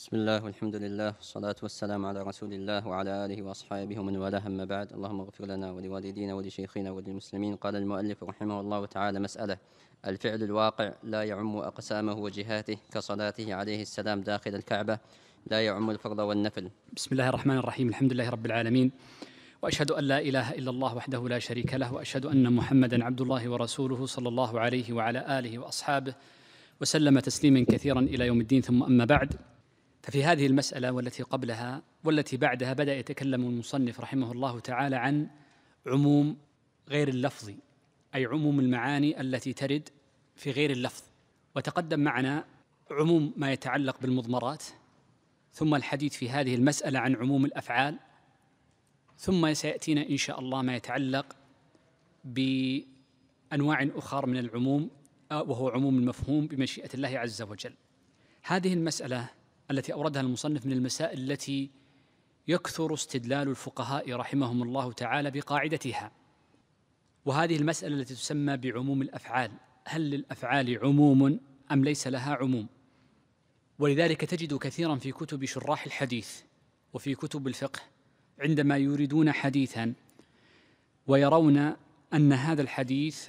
بسم الله والحمد لله والصلاة والسلام على رسول الله وعلى آله وأصحابه ومن والاه أما بعد اللهم اغفر لنا ولوالدينا ولشيخنا وللمسلمين قال المؤلف رحمه الله تعالى مسألة الفعل الواقع لا يعم أقسامه وجهاته كصلاته عليه السلام داخل الكعبة لا يعم الفرض والنفل بسم الله الرحمن الرحيم الحمد لله رب العالمين واشهد ان لا اله الا الله وحده لا شريك له واشهد ان محمدا عبد الله ورسوله صلى الله عليه وعلى اله واصحابه وسلم تسليما كثيرا الى يوم الدين ثم اما بعد ففي هذه المسألة والتي قبلها والتي بعدها بدأ يتكلم المصنف رحمه الله تعالى عن عموم غير اللفظ أي عموم المعاني التي ترد في غير اللفظ وتقدم معنا عموم ما يتعلق بالمضمرات ثم الحديث في هذه المسألة عن عموم الأفعال ثم سيأتينا إن شاء الله ما يتعلق بأنواع أخرى من العموم آه، وهو عموم المفهوم بمشيئة الله عز وجل هذه المسألة التي أوردها المصنف من المسائل التي يكثر استدلال الفقهاء رحمهم الله تعالى بقاعدتها وهذه المسألة التي تسمى بعموم الأفعال هل للأفعال عموم أم ليس لها عموم ولذلك تجد كثيرا في كتب شراح الحديث وفي كتب الفقه عندما يريدون حديثا ويرون أن هذا الحديث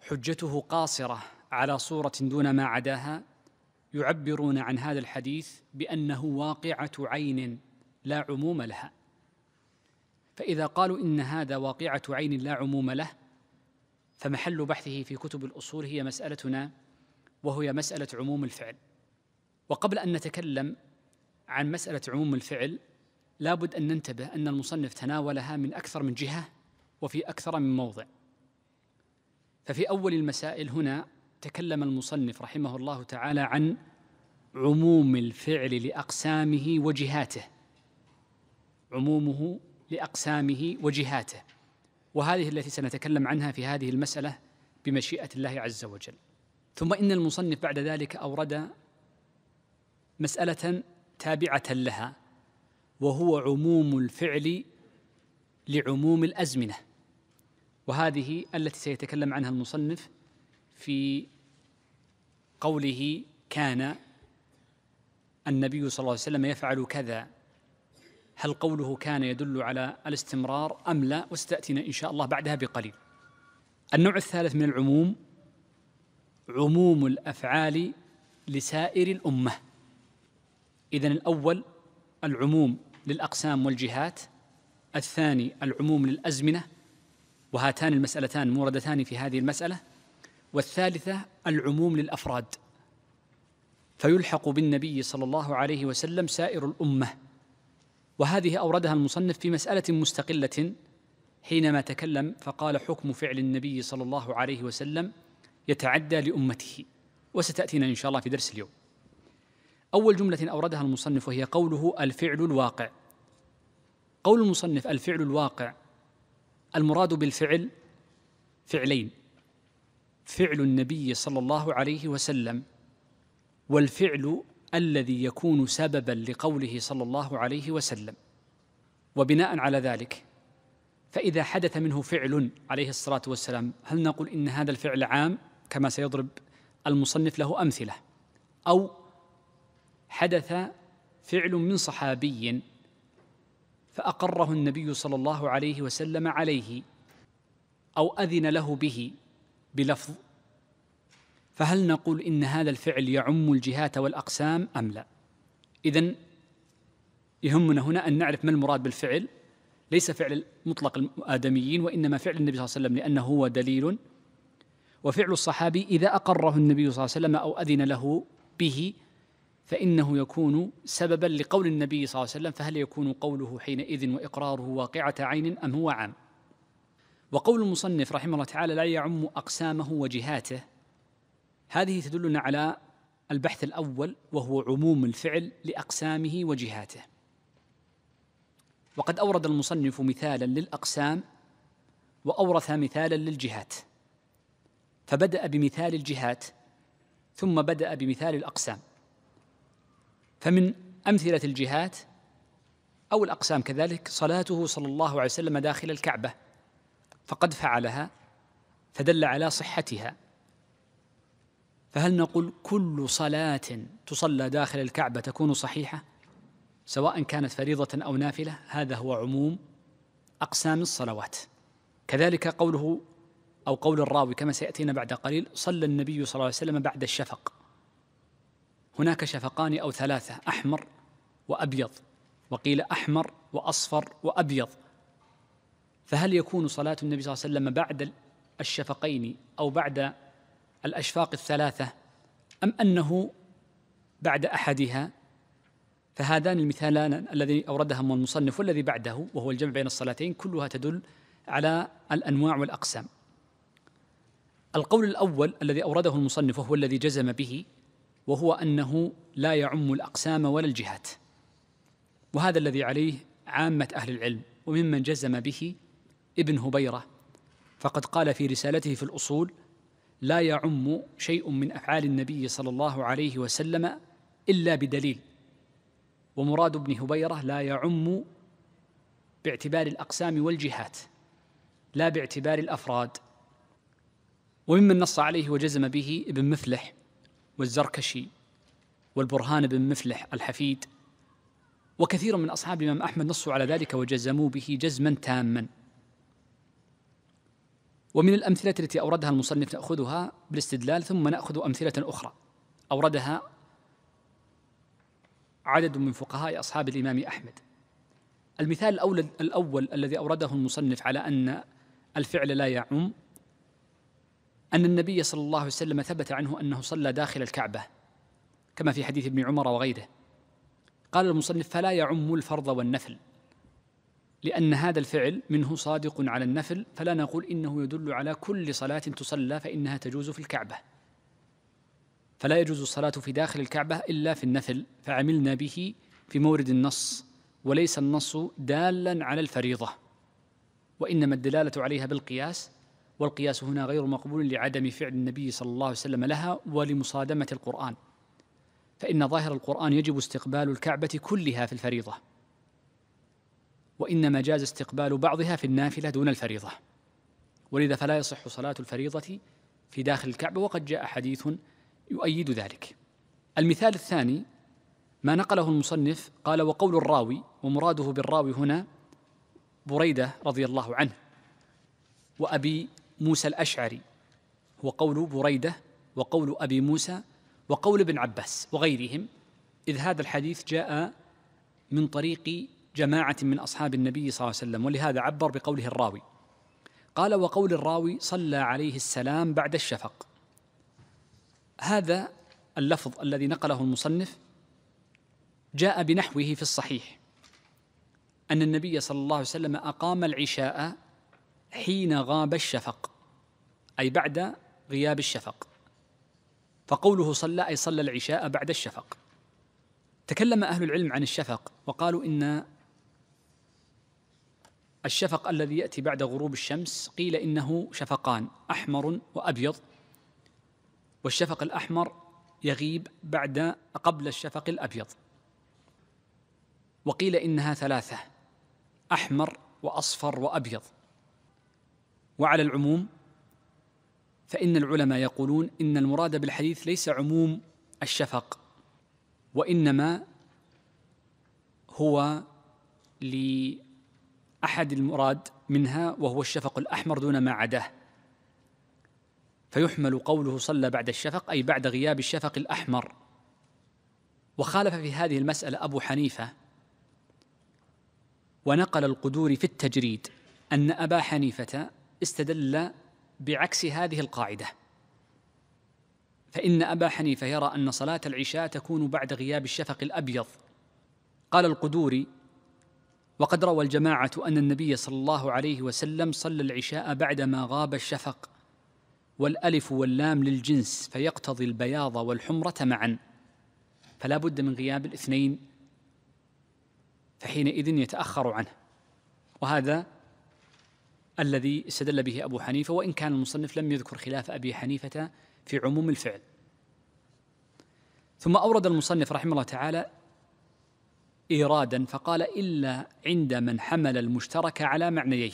حجته قاصرة على صورة دون ما عداها يعبرون عن هذا الحديث بانه واقعه عين لا عموم لها فاذا قالوا ان هذا واقعه عين لا عموم له فمحل بحثه في كتب الاصول هي مسالتنا وهي مساله عموم الفعل وقبل ان نتكلم عن مساله عموم الفعل لابد ان ننتبه ان المصنف تناولها من اكثر من جهه وفي اكثر من موضع ففي اول المسائل هنا تكلم المصنف رحمه الله تعالى عن عموم الفعل لاقسامه وجهاته عمومه لاقسامه وجهاته وهذه التي سنتكلم عنها في هذه المساله بمشيئه الله عز وجل ثم ان المصنف بعد ذلك اورد مساله تابعه لها وهو عموم الفعل لعموم الازمنه وهذه التي سيتكلم عنها المصنف في قوله كان النبي صلى الله عليه وسلم يفعل كذا هل قوله كان يدل على الاستمرار أم لا وستأتينا إن شاء الله بعدها بقليل النوع الثالث من العموم عموم الأفعال لسائر الأمة إذا الأول العموم للأقسام والجهات الثاني العموم للأزمنة وهاتان المسألتان موردتان في هذه المسألة والثالثة العموم للأفراد فيلحق بالنبي صلى الله عليه وسلم سائر الأمة وهذه أوردها المصنف في مسألة مستقلة حينما تكلم فقال حكم فعل النبي صلى الله عليه وسلم يتعدى لأمته وستأتينا إن شاء الله في درس اليوم أول جملة أوردها المصنف وهي قوله الفعل الواقع قول المصنف الفعل الواقع المراد بالفعل فعلين فعل النبي صلى الله عليه وسلم والفعل الذي يكون سببا لقوله صلى الله عليه وسلم وبناء على ذلك فإذا حدث منه فعل عليه الصلاة والسلام هل نقول إن هذا الفعل عام كما سيضرب المصنف له أمثلة أو حدث فعل من صحابي فأقره النبي صلى الله عليه وسلم عليه أو أذن له به بلفظ فهل نقول إن هذا الفعل يعم الجهات والأقسام أم لا إذا يهمنا هنا أن نعرف ما المراد بالفعل ليس فعل مطلق الآدميين وإنما فعل النبي صلى الله عليه وسلم لأنه هو دليل وفعل الصحابي إذا أقره النبي صلى الله عليه وسلم أو أذن له به فإنه يكون سببا لقول النبي صلى الله عليه وسلم فهل يكون قوله حينئذ وإقراره واقعة عين أم هو عام وقول المصنف رحمه الله تعالى لا يعم أقسامه وجهاته هذه تدلنا على البحث الأول وهو عموم الفعل لأقسامه وجهاته وقد أورد المصنف مثالا للأقسام وأورث مثالا للجهات فبدأ بمثال الجهات ثم بدأ بمثال الأقسام فمن أمثلة الجهات أو الأقسام كذلك صلاته صلى الله عليه وسلم داخل الكعبة فقد فعلها فدل على صحتها فهل نقول كل صلاة تصلى داخل الكعبة تكون صحيحة سواء كانت فريضة أو نافلة هذا هو عموم أقسام الصلوات كذلك قوله أو قول الراوي كما سيأتينا بعد قليل صلى النبي صلى الله عليه وسلم بعد الشفق هناك شفقان أو ثلاثة أحمر وأبيض وقيل أحمر وأصفر وأبيض فهل يكون صلاة النبي صلى الله عليه وسلم بعد الشفقين أو بعد الأشفاق الثلاثة أم أنه بعد أحدها فهذان المثالان الذي أوردهما المصنف والذي بعده وهو الجمع بين الصلاتين كلها تدل على الأنواع والأقسام القول الأول الذي أورده المصنف وهو الذي جزم به وهو أنه لا يعم الأقسام ولا الجهات وهذا الذي عليه عامة أهل العلم وممن جزم به ابن هبيرة فقد قال في رسالته في الأصول لا يعم شيء من أفعال النبي صلى الله عليه وسلم إلا بدليل ومراد ابن هبيرة لا يعم باعتبار الأقسام والجهات لا باعتبار الأفراد وممن نص عليه وجزم به ابن مفلح والزركشي والبرهان بن مفلح الحفيد وكثير من أصحاب الإمام أحمد نصوا على ذلك وجزموا به جزما تاما ومن الأمثلة التي أوردها المصنف نأخذها بالاستدلال ثم نأخذ أمثلة أخرى أوردها عدد من فقهاء أصحاب الإمام أحمد المثال الأول, الأول الذي أورده المصنف على أن الفعل لا يعم أن النبي صلى الله عليه وسلم ثبت عنه أنه صلى داخل الكعبة كما في حديث ابن عمر وغيره قال المصنف فلا يعم الفرض والنفل لأن هذا الفعل منه صادق على النفل فلا نقول إنه يدل على كل صلاة تصلى فإنها تجوز في الكعبة فلا يجوز الصلاة في داخل الكعبة إلا في النفل فعملنا به في مورد النص وليس النص دالا على الفريضة وإنما الدلالة عليها بالقياس والقياس هنا غير مقبول لعدم فعل النبي صلى الله عليه وسلم لها ولمصادمة القرآن فإن ظاهر القرآن يجب استقبال الكعبة كلها في الفريضة وإنما جاز استقبال بعضها في النافلة دون الفريضة ولذا فلا يصح صلاة الفريضة في داخل الكعبة وقد جاء حديث يؤيد ذلك المثال الثاني ما نقله المصنف قال وقول الراوي ومراده بالراوي هنا بريدة رضي الله عنه وأبي موسى الأشعري هو قول بريدة وقول أبي موسى وقول ابن عباس وغيرهم إذ هذا الحديث جاء من طريق جماعة من أصحاب النبي صلى الله عليه وسلم ولهذا عبر بقوله الراوي قال وقول الراوي صلى عليه السلام بعد الشفق هذا اللفظ الذي نقله المصنف جاء بنحوه في الصحيح أن النبي صلى الله عليه وسلم أقام العشاء حين غاب الشفق أي بعد غياب الشفق فقوله صلى أي صلى العشاء بعد الشفق تكلم أهل العلم عن الشفق وقالوا إن الشفق الذي يأتي بعد غروب الشمس قيل إنه شفقان أحمر وأبيض والشفق الأحمر يغيب بعد قبل الشفق الأبيض وقيل إنها ثلاثة أحمر وأصفر وأبيض وعلى العموم فإن العلماء يقولون إن المراد بالحديث ليس عموم الشفق وإنما هو أحد المراد منها وهو الشفق الأحمر دون ما عداه فيحمل قوله صلى بعد الشفق أي بعد غياب الشفق الأحمر وخالف في هذه المسألة أبو حنيفة ونقل القدور في التجريد أن أبا حنيفة استدل بعكس هذه القاعدة فإن أبا حنيفة يرى أن صلاة العشاء تكون بعد غياب الشفق الأبيض قال القدوري وقد روى الجماعة أن النبي صلى الله عليه وسلم صلى العشاء بعدما غاب الشفق والألف واللام للجنس فيقتضي البياض والحمرة معا فلا بد من غياب الاثنين فحينئذ يتأخر عنه وهذا الذي استدل به أبو حنيفة وإن كان المصنف لم يذكر خلاف أبي حنيفة في عموم الفعل ثم أورد المصنف رحمه الله تعالى إيرادا فقال إلا عند من حمل المشترك على معنييه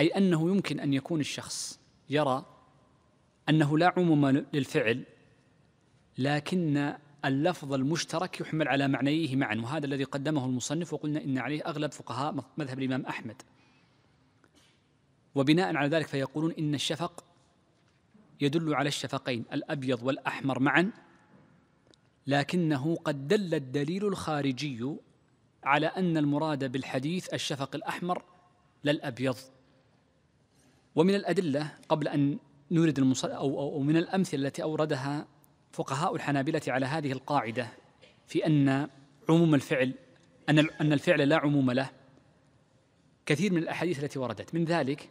أي أنه يمكن أن يكون الشخص يرى أنه لا عموم للفعل لكن اللفظ المشترك يحمل على معنيه معا وهذا الذي قدمه المصنف وقلنا إن عليه أغلب فقهاء مذهب الإمام أحمد وبناء على ذلك فيقولون إن الشفق يدل على الشفقين الأبيض والأحمر معا لكنه قد دل الدليل الخارجي على ان المراد بالحديث الشفق الاحمر لا الابيض ومن الادله قبل ان نورد المصل أو, أو من الأمثلة التي أوردها فقهاء الحنابلة على هذه القاعدة في أن عموم الفعل أن أن الفعل لا عموم له كثير من الأحاديث التي وردت من ذلك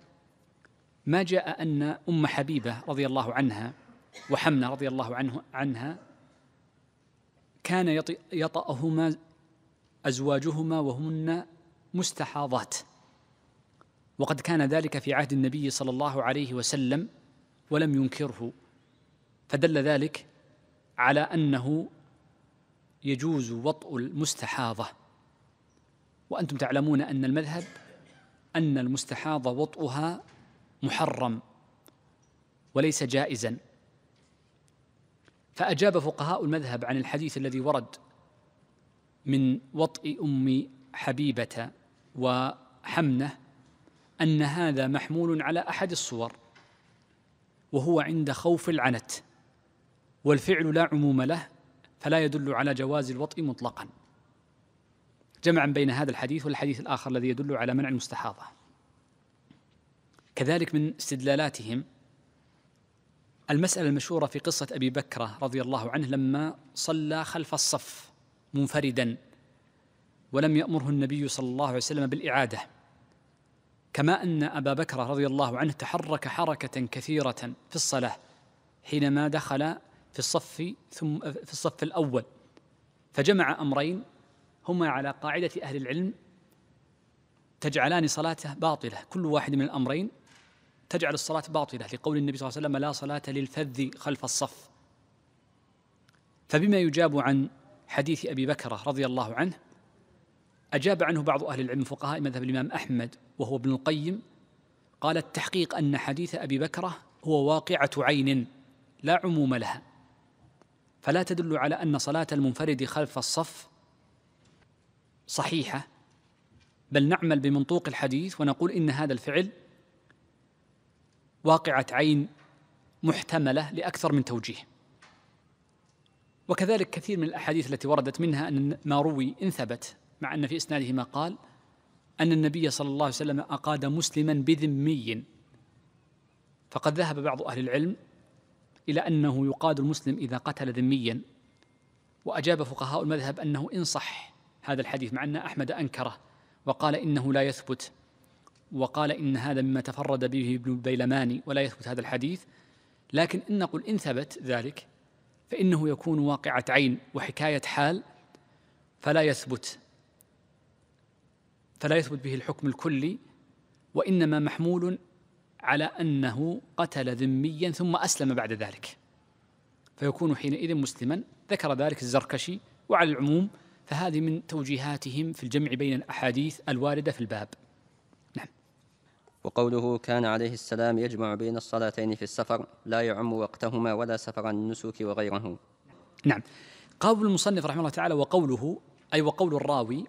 ما جاء أن أم حبيبة رضي الله عنها وحمنا رضي الله عنه عنها كان يطأهما أزواجهما وهن مستحاضات وقد كان ذلك في عهد النبي صلى الله عليه وسلم ولم ينكره فدل ذلك على أنه يجوز وطء المستحاضة وأنتم تعلمون أن المذهب أن المستحاضة وطئها محرم وليس جائزا فأجاب فقهاء المذهب عن الحديث الذي ورد من وطئ أم حبيبة وحمنة أن هذا محمول على أحد الصور وهو عند خوف العنت والفعل لا عموم له فلا يدل على جواز الوطئ مطلقا جمعا بين هذا الحديث والحديث الآخر الذي يدل على منع المستحاضة كذلك من استدلالاتهم المسألة المشهورة في قصة أبي بكرة رضي الله عنه لما صلى خلف الصف منفردا ولم يأمره النبي صلى الله عليه وسلم بالإعادة كما أن أبا بكر رضي الله عنه تحرك حركة كثيرة في الصلاة حينما دخل في الصف ثم في الصف الأول فجمع أمرين هما على قاعدة أهل العلم تجعلان صلاته باطلة كل واحد من الأمرين تجعل الصلاة باطلة لقول النبي صلى الله عليه وسلم لا صلاة للفذ خلف الصف فبما يجاب عن حديث أبي بكرة رضي الله عنه أجاب عنه بعض أهل العلم فقهاء مذهب الإمام أحمد وهو ابن القيم قال التحقيق أن حديث أبي بكرة هو واقعة عين لا عموم لها فلا تدل على أن صلاة المنفرد خلف الصف صحيحة بل نعمل بمنطوق الحديث ونقول إن هذا الفعل واقعة عين محتملة لأكثر من توجيه وكذلك كثير من الأحاديث التي وردت منها أن ما روي إن ثبت مع أن في إسناده ما قال أن النبي صلى الله عليه وسلم أقاد مسلما بذمي فقد ذهب بعض أهل العلم إلى أنه يقاد المسلم إذا قتل ذميا وأجاب فقهاء المذهب أنه إن صح هذا الحديث مع أن أحمد أنكره وقال إنه لا يثبت وقال إن هذا مما تفرد به ابن البيلماني ولا يثبت هذا الحديث لكن إن نقل إن ثبت ذلك فإنه يكون واقعة عين وحكاية حال فلا يثبت فلا يثبت به الحكم الكلي وإنما محمول على أنه قتل ذميا ثم أسلم بعد ذلك فيكون حينئذ مسلما ذكر ذلك الزركشي وعلى العموم فهذه من توجيهاتهم في الجمع بين الأحاديث الواردة في الباب وقوله كان عليه السلام يجمع بين الصلاتين في السفر لا يعم وقتهما ولا سفر النسوك وغيره نعم قول المصنف رحمه الله تعالى وقوله أي وقول الراوي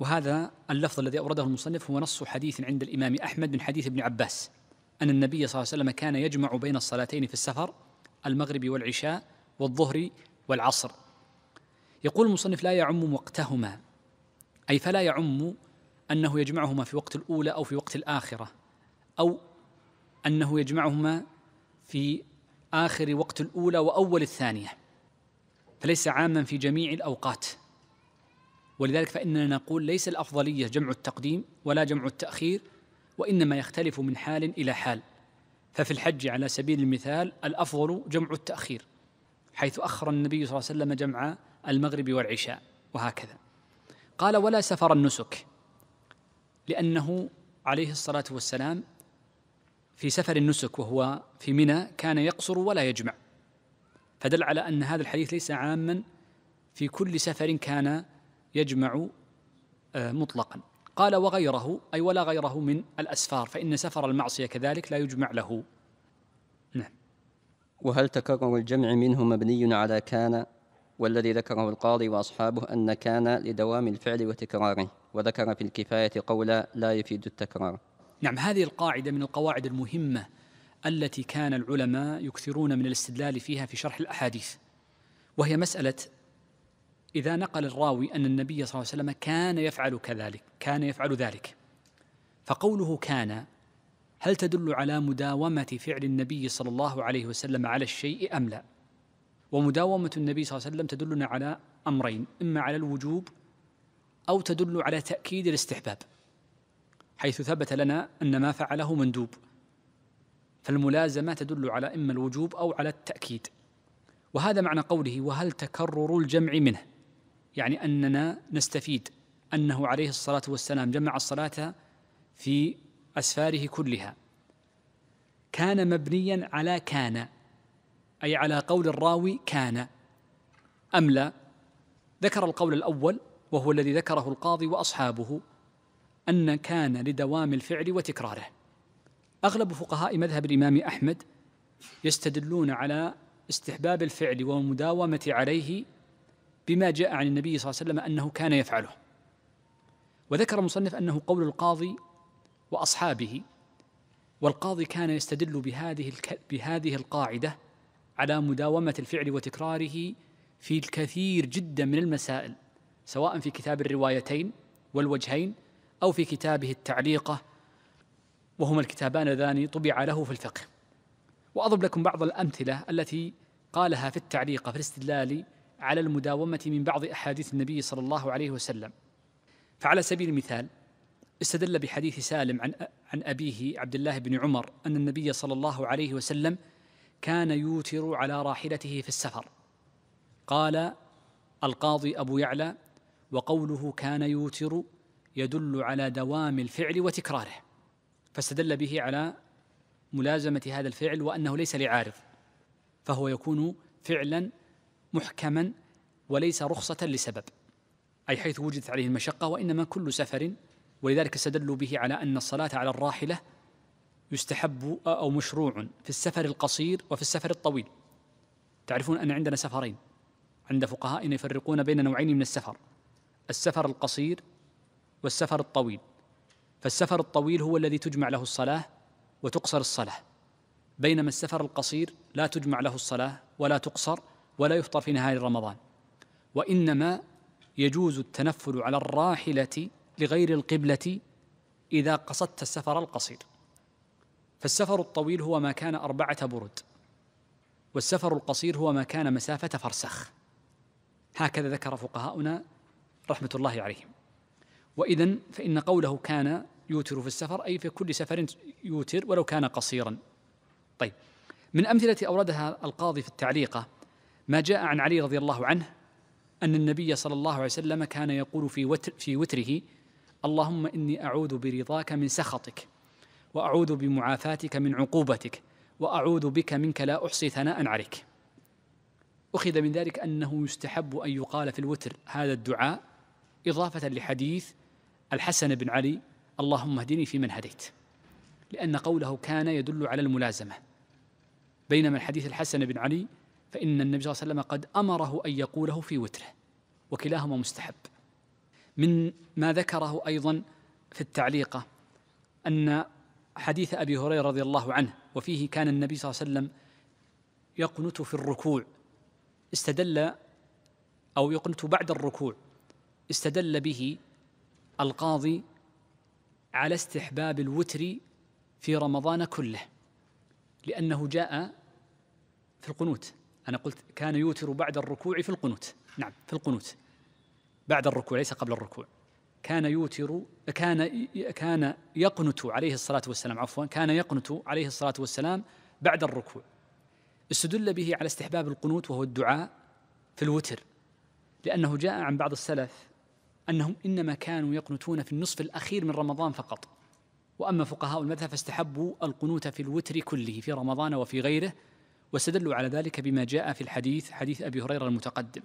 وهذا اللفظ الذي أورده المصنف هو نص حديث عند الإمام أحمد من حديث ابن عباس أن النبي صلى الله عليه وسلم كان يجمع بين الصلاتين في السفر المغرب والعشاء والظهر والعصر يقول المصنف لا يعم وقتهما أي فلا يعم أنه يجمعهما في وقت الأولى أو في وقت الآخرة أو أنه يجمعهما في آخر وقت الأولى وأول الثانية فليس عاما في جميع الأوقات ولذلك فإننا نقول ليس الأفضلية جمع التقديم ولا جمع التأخير وإنما يختلف من حال إلى حال ففي الحج على سبيل المثال الأفضل جمع التأخير حيث أخر النبي صلى الله عليه وسلم جمع المغرب والعشاء وهكذا قال ولا سفر النسك لأنه عليه الصلاة والسلام في سفر النسك وهو في منى كان يقصر ولا يجمع فدل على أن هذا الحديث ليس عاما في كل سفر كان يجمع آه، مطلقا قال وغيره أي ولا غيره من الأسفار فإن سفر المعصية كذلك لا يجمع له نعم وهل تكرر الجمع منه مبني على كان والذي ذكره القاضي وأصحابه أن كان لدوام الفعل وتكراره وذكر في الكفاية قولا لا يفيد التكرار نعم هذه القاعدة من القواعد المهمة التي كان العلماء يكثرون من الاستدلال فيها في شرح الأحاديث وهي مسألة إذا نقل الراوي أن النبي صلى الله عليه وسلم كان يفعل كذلك كان يفعل ذلك فقوله كان هل تدل على مداومة فعل النبي صلى الله عليه وسلم على الشيء أم لا ومداومة النبي صلى الله عليه وسلم تدلنا على أمرين إما على الوجوب أو تدل على تأكيد الاستحباب حيث ثبت لنا أن ما فعله مندوب فالملازمة تدل على إما الوجوب أو على التأكيد وهذا معنى قوله وهل تكرر الجمع منه يعني أننا نستفيد أنه عليه الصلاة والسلام جمع الصلاة في أسفاره كلها كان مبنيا على كان أي على قول الراوي كان أم لا ذكر القول الأول وهو الذي ذكره القاضي وأصحابه أن كان لدوام الفعل وتكراره أغلب فقهاء مذهب الإمام أحمد يستدلون على استحباب الفعل والمداومة عليه بما جاء عن النبي صلى الله عليه وسلم أنه كان يفعله وذكر المصنف أنه قول القاضي وأصحابه والقاضي كان يستدل بهذه بهذه القاعدة على مداومة الفعل وتكراره في الكثير جدا من المسائل سواء في كتاب الروايتين والوجهين أو في كتابه التعليقة وهما الكتابان اللذان طبع له في الفقه وأضرب لكم بعض الأمثلة التي قالها في التعليقة في الاستدلال على المداومة من بعض أحاديث النبي صلى الله عليه وسلم فعلى سبيل المثال استدل بحديث سالم عن عن أبيه عبد الله بن عمر أن النبي صلى الله عليه وسلم كان يوتر على راحلته في السفر قال القاضي أبو يعلى وقوله كان يوتر يدل على دوام الفعل وتكراره فاستدل به على ملازمة هذا الفعل وأنه ليس لعارض فهو يكون فعلا محكما وليس رخصة لسبب أي حيث وجدت عليه المشقة وإنما كل سفر ولذلك استدلوا به على أن الصلاة على الراحلة يستحب أو مشروع في السفر القصير وفي السفر الطويل تعرفون أن عندنا سفرين عند فقهائنا يفرقون بين نوعين من السفر السفر القصير والسفر الطويل فالسفر الطويل هو الذي تجمع له الصلاة وتقصر الصلاة بينما السفر القصير لا تجمع له الصلاة ولا تقصر ولا يفطر في نهار رمضان وإنما يجوز التنفل على الراحلة لغير القبلة إذا قصدت السفر القصير فالسفر الطويل هو ما كان أربعة برد والسفر القصير هو ما كان مسافة فرسخ هكذا ذكر فقهاؤنا رحمة الله عليهم وإذا فإن قوله كان يوتر في السفر أي في كل سفر يوتر ولو كان قصيرا طيب من أمثلة أوردها القاضي في التعليقة ما جاء عن علي رضي الله عنه أن النبي صلى الله عليه وسلم كان يقول في, وتر في وتره اللهم إني أعوذ برضاك من سخطك وأعوذ بمعافاتك من عقوبتك وأعوذ بك منك لا أحصي ثناء عليك أخذ من ذلك أنه يستحب أن يقال في الوتر هذا الدعاء إضافة لحديث الحسن بن علي اللهم اهدني فيمن هديت لأن قوله كان يدل على الملازمة بينما الحديث الحسن بن علي فإن النبي صلى الله عليه وسلم قد أمره أن يقوله في وتره وكلاهما مستحب من ما ذكره أيضا في التعليقة أن حديث أبي هريرة رضي الله عنه وفيه كان النبي صلى الله عليه وسلم يقنت في الركوع استدل أو يقنت بعد الركوع استدل به القاضي على استحباب الوتر في رمضان كله لأنه جاء في القنوت أنا قلت كان يوتر بعد الركوع في القنوت نعم في القنوت بعد الركوع ليس قبل الركوع كان يوتر كان كان يقنت عليه الصلاة والسلام عفوا كان يقنت عليه الصلاة والسلام بعد الركوع استدل به على استحباب القنوت وهو الدعاء في الوتر لأنه جاء عن بعض السلف أنهم إنما كانوا يقنتون في النصف الأخير من رمضان فقط وأما فقهاء المذهب فاستحبوا القنوت في الوتر كله في رمضان وفي غيره واستدلوا على ذلك بما جاء في الحديث حديث أبي هريرة المتقدم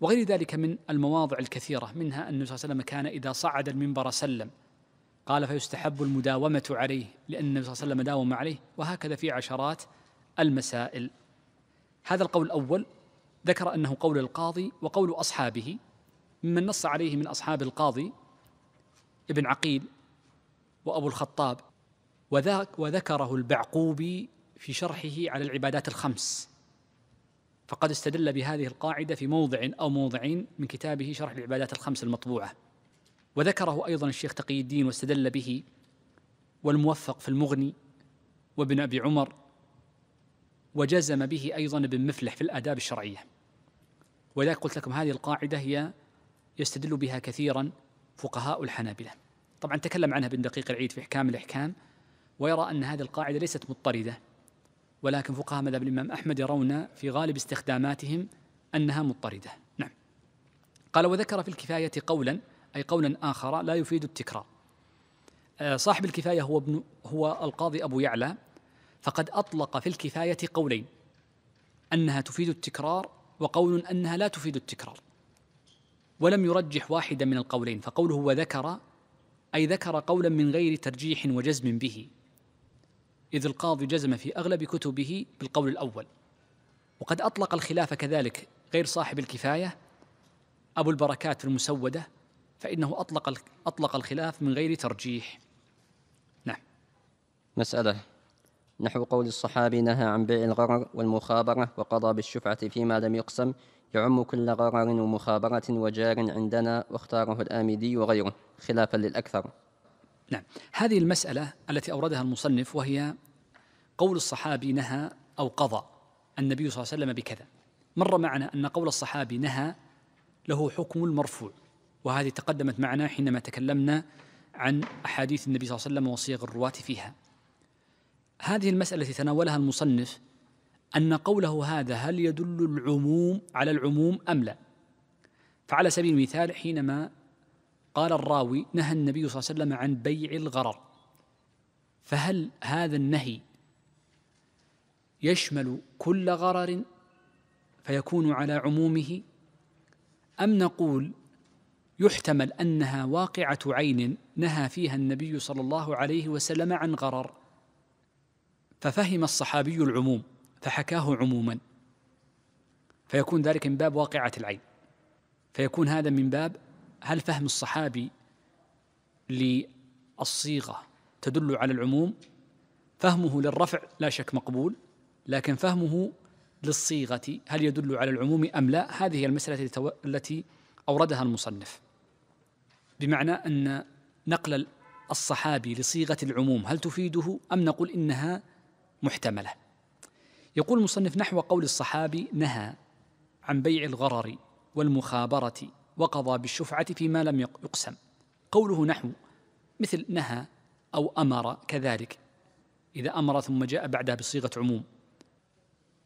وغير ذلك من المواضع الكثيرة منها أن النبي صلى الله عليه وسلم كان إذا صعد المنبر سلم قال فيستحب المداومة عليه لأن النبي صلى الله عليه وسلم داوم عليه وهكذا في عشرات المسائل هذا القول الأول ذكر أنه قول القاضي وقول أصحابه ممن نص عليه من أصحاب القاضي ابن عقيل وأبو الخطاب وذاك وذكره البعقوبي في شرحه على العبادات الخمس فقد استدل بهذه القاعدة في موضع أو موضعين من كتابه شرح العبادات الخمس المطبوعة وذكره أيضا الشيخ تقي الدين واستدل به والموفق في المغني وابن أبي عمر وجزم به أيضا ابن مفلح في الآداب الشرعية ولذلك قلت لكم هذه القاعدة هي يستدل بها كثيرا فقهاء الحنابلة طبعا تكلم عنها ابن دقيق العيد في إحكام الإحكام ويرى أن هذه القاعدة ليست مضطردة ولكن فقهاء مذهب الإمام أحمد يرون في غالب استخداماتهم أنها مضطردة نعم قال وذكر في الكفاية قولا أي قولا آخر لا يفيد التكرار آه، صاحب الكفاية هو ابن هو القاضي أبو يعلى فقد أطلق في الكفاية قولين أنها تفيد التكرار وقول أنها لا تفيد التكرار ولم يرجح واحدا من القولين فقوله وذكر أي ذكر قولا من غير ترجيح وجزم به إذ القاضي جزم في أغلب كتبه بالقول الأول وقد أطلق الخلاف كذلك غير صاحب الكفاية أبو البركات في المسودة فإنه أطلق أطلق الخلاف من غير ترجيح نعم مسألة نحو قول الصحابي نهى عن بيع الغرر والمخابرة وقضى بالشفعة فيما لم يقسم يعم كل غرر ومخابرة وجار عندنا واختاره الآمدي وغيره خلافا للأكثر نعم هذه المسألة التي أوردها المصنف وهي قول الصحابي نهى أو قضى النبي صلى الله عليه وسلم بكذا مر معنا أن قول الصحابي نهى له حكم المرفوع وهذه تقدمت معنا حينما تكلمنا عن أحاديث النبي صلى الله عليه وسلم وصيغ الرواة فيها هذه المسألة التي تناولها المصنف أن قوله هذا هل يدل العموم على العموم أم لا فعلى سبيل المثال حينما قال الراوي نهى النبي صلى الله عليه وسلم عن بيع الغرر فهل هذا النهي يشمل كل غرر فيكون على عمومه أم نقول يحتمل أنها واقعة عين نهى فيها النبي صلى الله عليه وسلم عن غرر ففهم الصحابي العموم فحكاه عموما فيكون ذلك من باب واقعة العين فيكون هذا من باب هل فهم الصحابي للصيغة تدل على العموم فهمه للرفع لا شك مقبول لكن فهمه للصيغة هل يدل على العموم أم لا هذه هي المسألة التي أوردها المصنف بمعنى أن نقل الصحابي لصيغة العموم هل تفيده أم نقول إنها محتملة يقول المصنف نحو قول الصحابي نهى عن بيع الغرر والمخابرة وقضى بالشفعة فيما لم يقسم قوله نحو مثل نهى أو أمر كذلك إذا أمر ثم جاء بعدها بصيغة عموم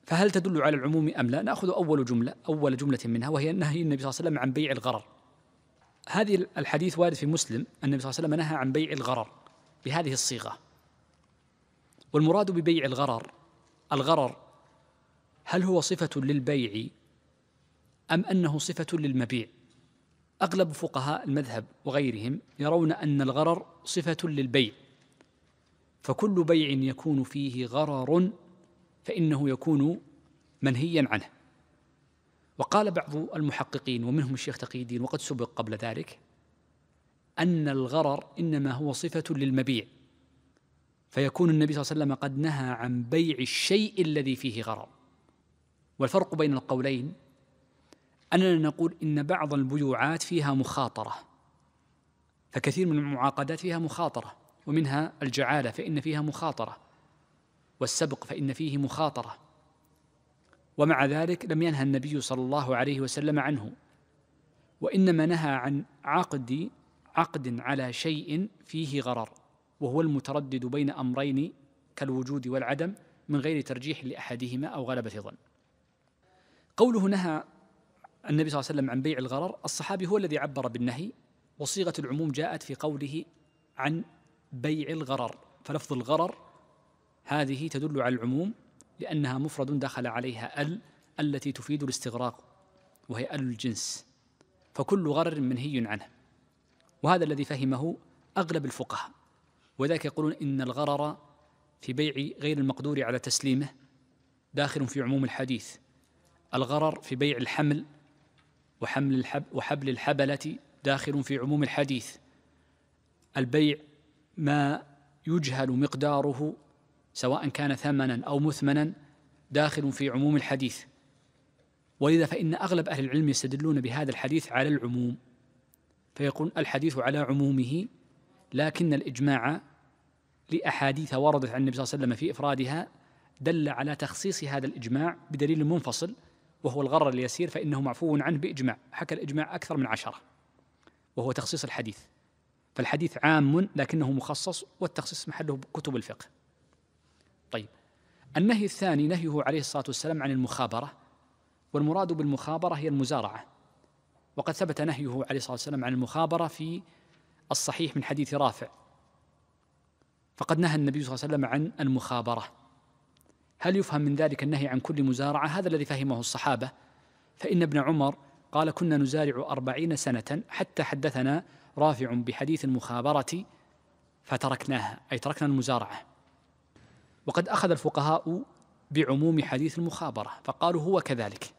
فهل تدل على العموم أم لا نأخذ أول جملة أول جملة منها وهي نهي النبي صلى الله عليه وسلم عن بيع الغرر هذه الحديث وارد في مسلم أن النبي صلى الله عليه وسلم نهى عن بيع الغرر بهذه الصيغة والمراد ببيع الغرر الغرر هل هو صفة للبيع أم أنه صفة للمبيع أغلب فقهاء المذهب وغيرهم يرون أن الغرر صفة للبيع فكل بيع يكون فيه غرر فإنه يكون منهيا عنه وقال بعض المحققين ومنهم الشيخ تقي الدين وقد سبق قبل ذلك أن الغرر إنما هو صفة للمبيع فيكون النبي صلى الله عليه وسلم قد نهى عن بيع الشيء الذي فيه غرر والفرق بين القولين أننا نقول إن بعض البيوعات فيها مخاطرة فكثير من المعاقدات فيها مخاطرة ومنها الجعالة فإن فيها مخاطرة والسبق فإن فيه مخاطرة ومع ذلك لم ينهى النبي صلى الله عليه وسلم عنه وإنما نهى عن عقد عقد على شيء فيه غرر وهو المتردد بين امرين كالوجود والعدم من غير ترجيح لاحدهما او غلبه ظن. قوله نهى النبي صلى الله عليه وسلم عن بيع الغرر، الصحابي هو الذي عبر بالنهي وصيغه العموم جاءت في قوله عن بيع الغرر، فلفظ الغرر هذه تدل على العموم لانها مفرد دخل عليها ال التي تفيد الاستغراق وهي ال الجنس. فكل غرر منهي عنه. وهذا الذي فهمه اغلب الفقهاء وذاك يقولون إن الغرر في بيع غير المقدور على تسليمه داخل في عموم الحديث الغرر في بيع الحمل وحمل الحب وحبل الحبلة داخل في عموم الحديث البيع ما يجهل مقداره سواء كان ثمنا أو مثمنا داخل في عموم الحديث ولذا فإن أغلب أهل العلم يستدلون بهذا الحديث على العموم فيقول الحديث على عمومه لكن الإجماع لأحاديث وردت عن النبي صلى الله عليه وسلم في إفرادها دل على تخصيص هذا الإجماع بدليل منفصل وهو الغر اليسير فإنه معفو عنه بإجماع حكى الإجماع أكثر من عشرة وهو تخصيص الحديث فالحديث عام لكنه مخصص والتخصيص محله كتب الفقه طيب النهي الثاني نهيه عليه الصلاة والسلام عن المخابرة والمراد بالمخابرة هي المزارعة وقد ثبت نهيه عليه الصلاة والسلام عن المخابرة في الصحيح من حديث رافع فقد نهى النبي صلى الله عليه وسلم عن المخابرة هل يفهم من ذلك النهي عن كل مزارعة هذا الذي فهمه الصحابة فإن ابن عمر قال كنا نزارع أربعين سنة حتى حدثنا رافع بحديث المخابرة فتركناها أي تركنا المزارعة وقد أخذ الفقهاء بعموم حديث المخابرة فقالوا هو كذلك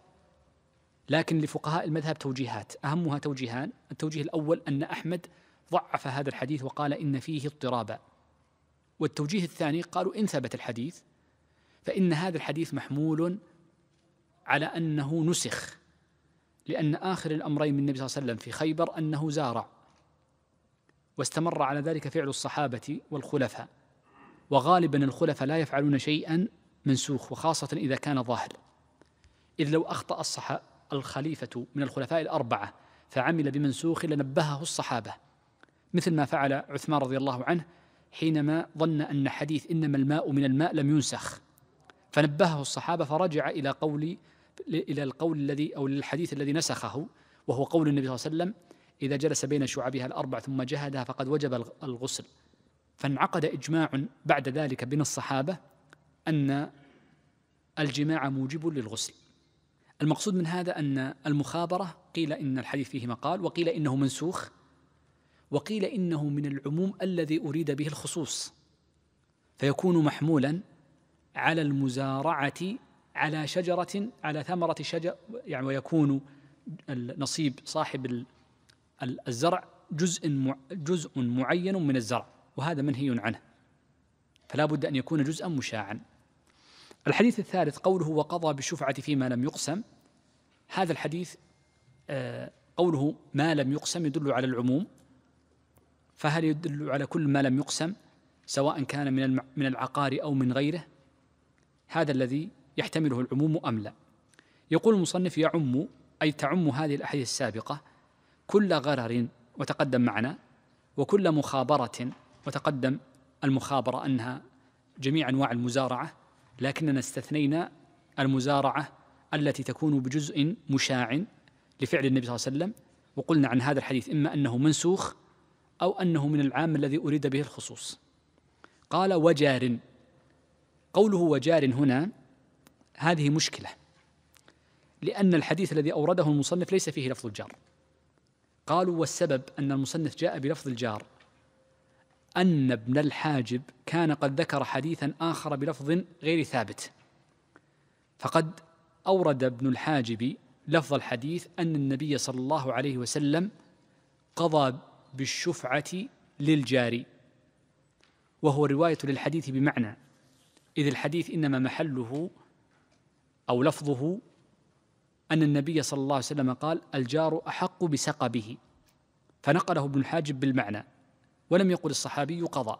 لكن لفقهاء المذهب توجيهات أهمها توجيهان التوجيه الأول أن أحمد ضعف هذا الحديث وقال إن فيه اضطرابا والتوجيه الثاني قالوا إن ثبت الحديث فإن هذا الحديث محمول على أنه نسخ لأن آخر الأمرين من النبي صلى الله عليه وسلم في خيبر أنه زارع واستمر على ذلك فعل الصحابة والخلفاء وغالبا الخلفاء لا يفعلون شيئا منسوخ وخاصة إذا كان ظاهر إذ لو أخطأ الصح الخليفة من الخلفاء الأربعة فعمل بمنسوخ لنبهه الصحابة مثل ما فعل عثمان رضي الله عنه حينما ظن أن حديث إنما الماء من الماء لم ينسخ فنبهه الصحابة فرجع إلى قول إلى القول الذي أو الحديث الذي نسخه وهو قول النبي صلى الله عليه وسلم إذا جلس بين شعبها الأربع ثم جهدها فقد وجب الغسل فانعقد إجماع بعد ذلك بين الصحابة أن الجماع موجب للغسل المقصود من هذا أن المخابرة قيل إن الحديث فيه مقال وقيل إنه منسوخ وقيل إنه من العموم الذي أريد به الخصوص فيكون محمولا على المزارعة على شجرة على ثمرة شجر يعني ويكون نصيب صاحب الزرع جزء جزء معين من الزرع وهذا منهي عنه فلا بد أن يكون جزءا مشاعا الحديث الثالث قوله وقضى بالشفعة فيما لم يقسم هذا الحديث آه، قوله ما لم يقسم يدل على العموم فهل يدل على كل ما لم يقسم سواء كان من من العقار أو من غيره هذا الذي يحتمله العموم أم لا يقول المصنف يعم أي تعم هذه الأحاديث السابقة كل غرر وتقدم معنا وكل مخابرة وتقدم المخابرة أنها جميع أنواع المزارعة لكننا استثنينا المزارعة التي تكون بجزء مشاع لفعل النبي صلى الله عليه وسلم وقلنا عن هذا الحديث إما أنه منسوخ أو أنه من العام الذي أريد به الخصوص قال وجار قوله وجار هنا هذه مشكلة لأن الحديث الذي أورده المصنف ليس فيه لفظ الجار قالوا والسبب أن المصنف جاء بلفظ الجار أن ابن الحاجب كان قد ذكر حديثا آخر بلفظ غير ثابت فقد أورد ابن الحاجب لفظ الحديث أن النبي صلى الله عليه وسلم قضى بالشفعة للجاري وهو رواية للحديث بمعنى إذ الحديث إنما محله أو لفظه أن النبي صلى الله عليه وسلم قال الجار أحق بسقبه فنقله ابن الحاجب بالمعنى ولم يقل الصحابي قضى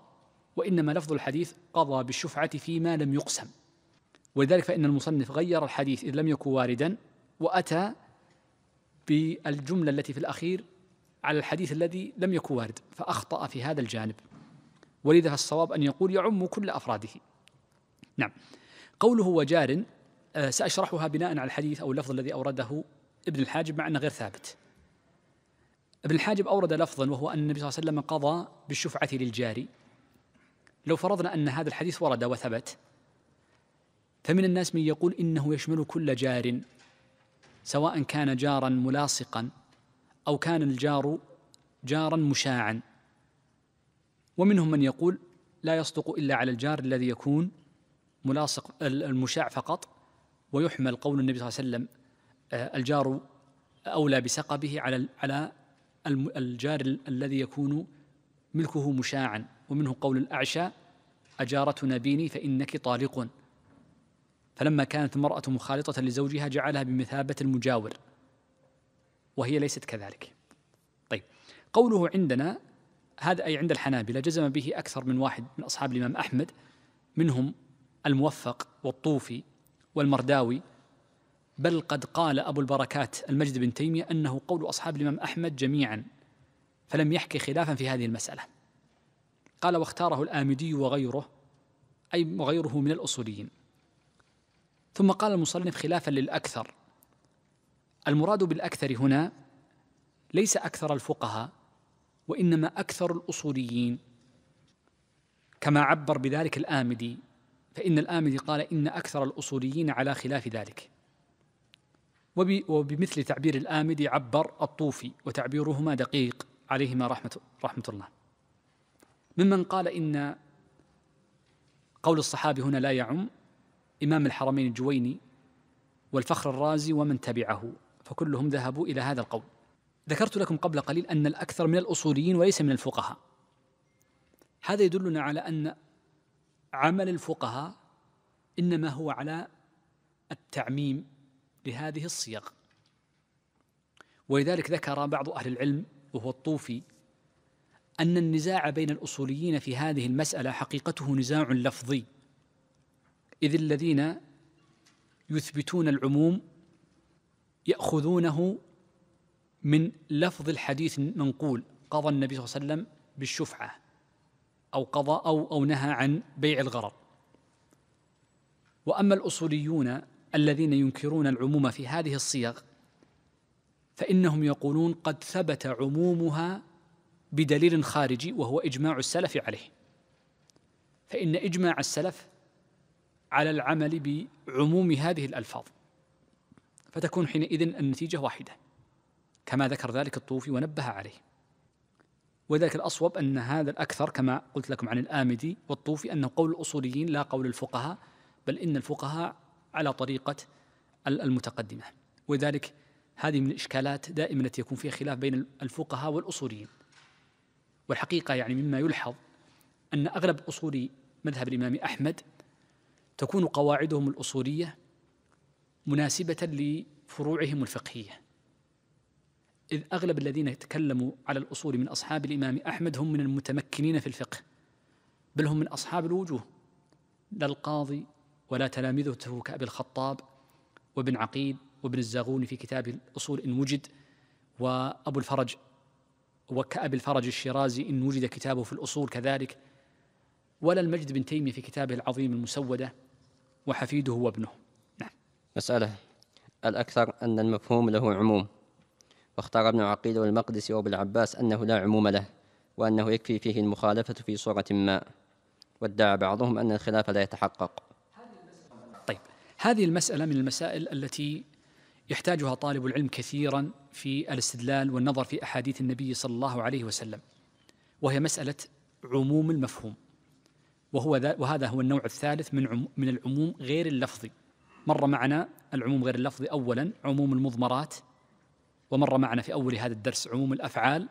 وإنما لفظ الحديث قضى بالشفعة فيما لم يقسم ولذلك فإن المصنف غير الحديث إذ لم يكن واردا وأتى بالجملة التي في الأخير على الحديث الذي لم يكن وارد فأخطأ في هذا الجانب ولذا الصواب أن يقول يعم كل أفراده نعم قوله وجار آه، سأشرحها بناء على الحديث أو اللفظ الذي أورده ابن الحاجب مع أنه غير ثابت ابن الحاجب أورد لفظا وهو أن النبي صلى الله عليه وسلم قضى بالشفعة للجاري لو فرضنا أن هذا الحديث ورد وثبت فمن الناس من يقول إنه يشمل كل جار سواء كان جارا ملاصقا أو كان الجار جارا مشاعا ومنهم من يقول لا يصدق إلا على الجار الذي يكون ملاصق المشاع فقط ويحمل قول النبي صلى الله عليه وسلم آه، الجار أولى بسقبه على على الجار الذي يكون ملكه مشاعا ومنه قول الأعشى أجارتنا بيني فإنك طالق فلما كانت المرأة مخالطة لزوجها جعلها بمثابة المجاور وهي ليست كذلك طيب قوله عندنا هذا أي عند الحنابلة جزم به أكثر من واحد من أصحاب الإمام أحمد منهم الموفق والطوفي والمرداوي بل قد قال أبو البركات المجد بن تيمية أنه قول أصحاب الإمام أحمد جميعا فلم يحكي خلافا في هذه المسألة قال واختاره الآمدي وغيره أي وغيره من الأصوليين ثم قال المصنف خلافا للأكثر المراد بالاكثر هنا ليس اكثر الفقهاء وانما اكثر الاصوليين كما عبر بذلك الآمدي فإن الآمدي قال إن أكثر الأصوليين على خلاف ذلك وبمثل تعبير الآمدي عبر الطوفي وتعبيرهما دقيق عليهما رحمة, رحمة الله ممن قال إن قول الصحابي هنا لا يعم إمام الحرمين الجويني والفخر الرازي ومن تبعه فكلهم ذهبوا إلى هذا القول ذكرت لكم قبل قليل أن الأكثر من الأصوليين وليس من الفقهاء هذا يدلنا على أن عمل الفقهاء إنما هو على التعميم لهذه الصيغ ولذلك ذكر بعض أهل العلم وهو الطوفي أن النزاع بين الأصوليين في هذه المسألة حقيقته نزاع لفظي إذ الذين يثبتون العموم يأخذونه من لفظ الحديث المنقول قضى النبي صلى الله عليه وسلم بالشفعة أو قضى أو أو نهى عن بيع الغرر وأما الأصوليون الذين ينكرون العموم في هذه الصيغ فإنهم يقولون قد ثبت عمومها بدليل خارجي وهو إجماع السلف عليه فإن إجماع السلف على العمل بعموم هذه الألفاظ فتكون حينئذ النتيجة واحدة كما ذكر ذلك الطوفي ونبه عليه وذلك الأصوب أن هذا الأكثر كما قلت لكم عن الآمدي والطوفي أنه قول الأصوليين لا قول الفقهاء بل إن الفقهاء على طريقة المتقدمة وذلك هذه من الإشكالات دائما التي يكون فيها خلاف بين الفقهاء والأصوليين والحقيقة يعني مما يلحظ أن أغلب أصولي مذهب الإمام أحمد تكون قواعدهم الأصولية مناسبة لفروعهم الفقهية إذ أغلب الذين تكلموا على الأصول من أصحاب الإمام أحمد هم من المتمكنين في الفقه بل هم من أصحاب الوجوه لا القاضي ولا تلامذته كأبي الخطاب وابن عقيل وابن الزاغون في كتاب الأصول إن وجد وأبو الفرج وكأبي الفرج الشيرازي إن وجد كتابه في الأصول كذلك ولا المجد بن تيمية في كتابه العظيم المسودة وحفيده وابنه مسألة الأكثر أن المفهوم له عموم واختار ابن عقيل والمقدسي وابن العباس أنه لا عموم له وأنه يكفي فيه المخالفة في صورة ما وادعى بعضهم أن الخلاف لا يتحقق طيب هذه المسألة من المسائل التي يحتاجها طالب العلم كثيرا في الاستدلال والنظر في أحاديث النبي صلى الله عليه وسلم وهي مسألة عموم المفهوم وهو وهذا هو النوع الثالث من من العموم غير اللفظي مر معنا العموم غير اللفظي اولا عموم المضمرات ومر معنا في اول هذا الدرس عموم الافعال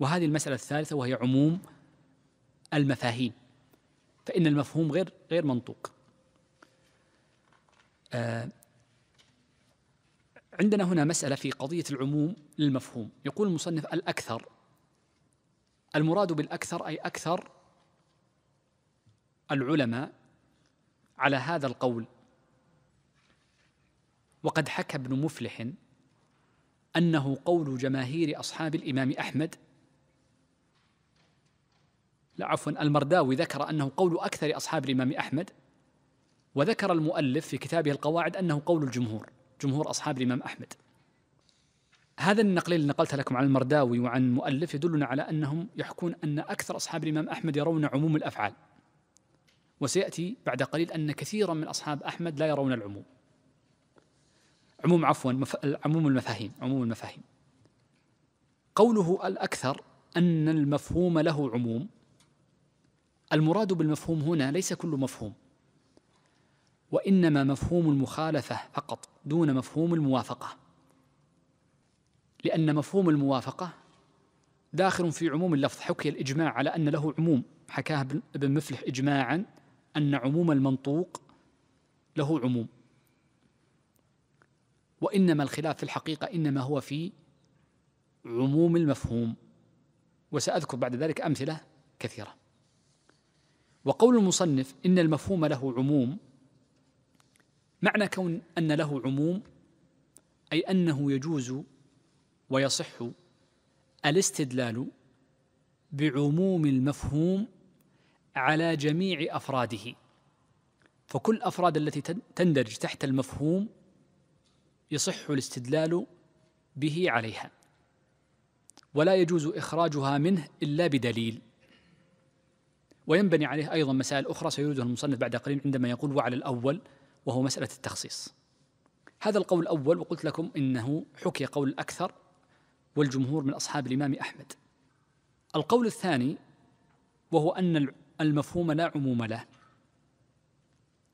وهذه المساله الثالثه وهي عموم المفاهيم فان المفهوم غير غير منطوق آه عندنا هنا مساله في قضيه العموم للمفهوم يقول المصنف الاكثر المراد بالاكثر اي اكثر العلماء على هذا القول وقد حكى ابن مفلح انه قول جماهير اصحاب الامام احمد لا عفوا المرداوي ذكر انه قول اكثر اصحاب الامام احمد وذكر المؤلف في كتابه القواعد انه قول الجمهور جمهور اصحاب الامام احمد هذا النقل اللي نقلت لكم عن المرداوي وعن المؤلف يدلنا على انهم يحكون ان اكثر اصحاب الامام احمد يرون عموم الافعال وسياتي بعد قليل ان كثيرا من اصحاب احمد لا يرون العموم عموم عفوا مف... عموم المفاهيم عموم المفاهيم قوله الأكثر أن المفهوم له عموم المراد بالمفهوم هنا ليس كل مفهوم وإنما مفهوم المخالفة فقط دون مفهوم الموافقة لأن مفهوم الموافقة داخل في عموم اللفظ حكي الإجماع على أن له عموم حكاه ابن مفلح إجماعا أن عموم المنطوق له عموم وانما الخلاف في الحقيقه انما هو في عموم المفهوم وساذكر بعد ذلك امثله كثيره وقول المصنف ان المفهوم له عموم معنى كون ان له عموم اي انه يجوز ويصح الاستدلال بعموم المفهوم على جميع افراده فكل افراد التي تندرج تحت المفهوم يصح الاستدلال به عليها ولا يجوز إخراجها منه إلا بدليل وينبني عليه أيضا مسائل أخرى سيريدها المصنف بعد قليل عندما يقول وعلى الأول وهو مسألة التخصيص هذا القول الأول وقلت لكم إنه حكي قول الأكثر والجمهور من أصحاب الإمام أحمد القول الثاني وهو أن المفهوم لا عموم له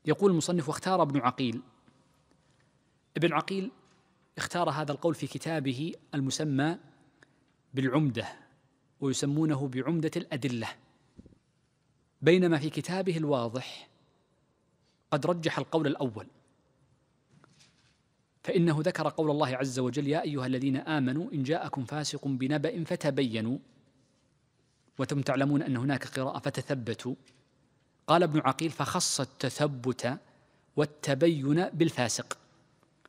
يقول المصنف واختار ابن عقيل ابن عقيل اختار هذا القول في كتابه المسمى بالعمدة ويسمونه بعمدة الأدلة بينما في كتابه الواضح قد رجح القول الأول فإنه ذكر قول الله عز وجل يا أيها الذين آمنوا إن جاءكم فاسق بنبأ فتبينوا وتم تعلمون أن هناك قراءة فتثبتوا قال ابن عقيل فخص التثبت والتبين بالفاسق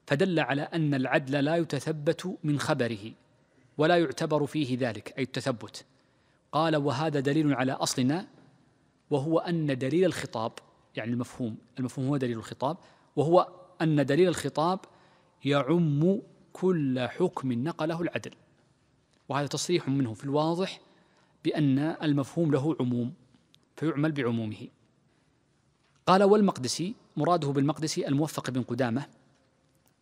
فدل على أن العدل لا يتثبت من خبره ولا يعتبر فيه ذلك أي التثبت قال وهذا دليل على أصلنا وهو أن دليل الخطاب يعني المفهوم المفهوم هو دليل الخطاب وهو أن دليل الخطاب يعم كل حكم نقله العدل وهذا تصريح منه في الواضح بأن المفهوم له عموم فيعمل بعمومه قال والمقدسي مراده بالمقدسي الموفق بن قدامه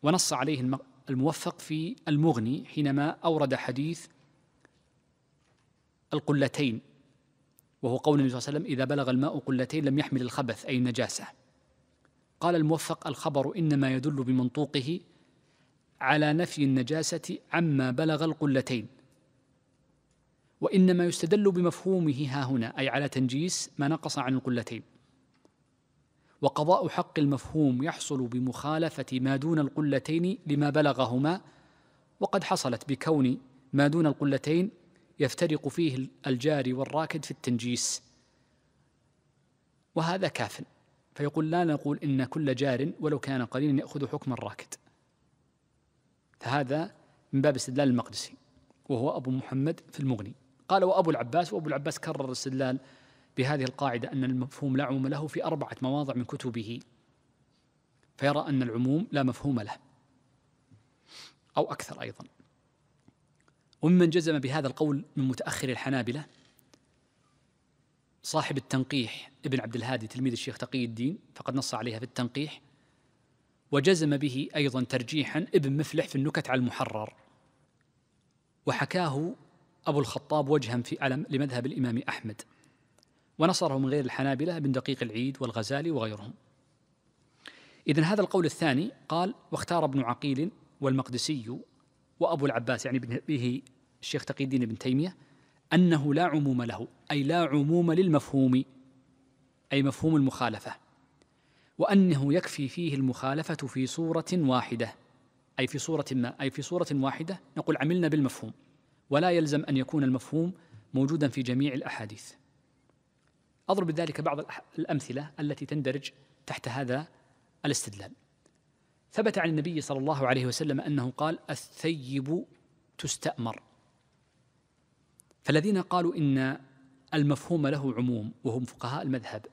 ونص عليه الموفق في المغني حينما أورد حديث القلتين وهو قول النبي صلى الله عليه وسلم إذا بلغ الماء قلتين لم يحمل الخبث أي النجاسة قال الموفق الخبر إنما يدل بمنطوقه على نفي النجاسة عما بلغ القلتين وإنما يستدل بمفهومه ها هنا أي على تنجيس ما نقص عن القلتين وقضاء حق المفهوم يحصل بمخالفة ما دون القلتين لما بلغهما وقد حصلت بكون ما دون القلتين يفترق فيه الجاري والراكد في التنجيس وهذا كاف فيقول لا نقول إن كل جار ولو كان قليلا يأخذ حكم الراكد فهذا من باب استدلال المقدسي وهو أبو محمد في المغني قال وأبو العباس وأبو العباس كرر استدلال بهذه القاعدة أن المفهوم لا عموم له في أربعة مواضع من كتبه فيرى أن العموم لا مفهوم له أو أكثر أيضا وممن جزم بهذا القول من متأخر الحنابلة صاحب التنقيح ابن عبد الهادي تلميذ الشيخ تقي الدين فقد نص عليها في التنقيح وجزم به أيضا ترجيحا ابن مفلح في النكت على المحرر وحكاه أبو الخطاب وجها في ألم لمذهب الإمام أحمد ونصره من غير الحنابلة بن دقيق العيد والغزالي وغيرهم إذا هذا القول الثاني قال واختار ابن عقيل والمقدسي وأبو العباس يعني به الشيخ تقي الدين بن تيمية أنه لا عموم له أي لا عموم للمفهوم أي مفهوم المخالفة وأنه يكفي فيه المخالفة في صورة واحدة أي في صورة ما أي في صورة واحدة نقول عملنا بالمفهوم ولا يلزم أن يكون المفهوم موجودا في جميع الأحاديث أضرب ذلك بعض الأمثلة التي تندرج تحت هذا الاستدلال ثبت عن النبي صلى الله عليه وسلم أنه قال الثيب تستأمر فالذين قالوا إن المفهوم له عموم وهم فقهاء المذهب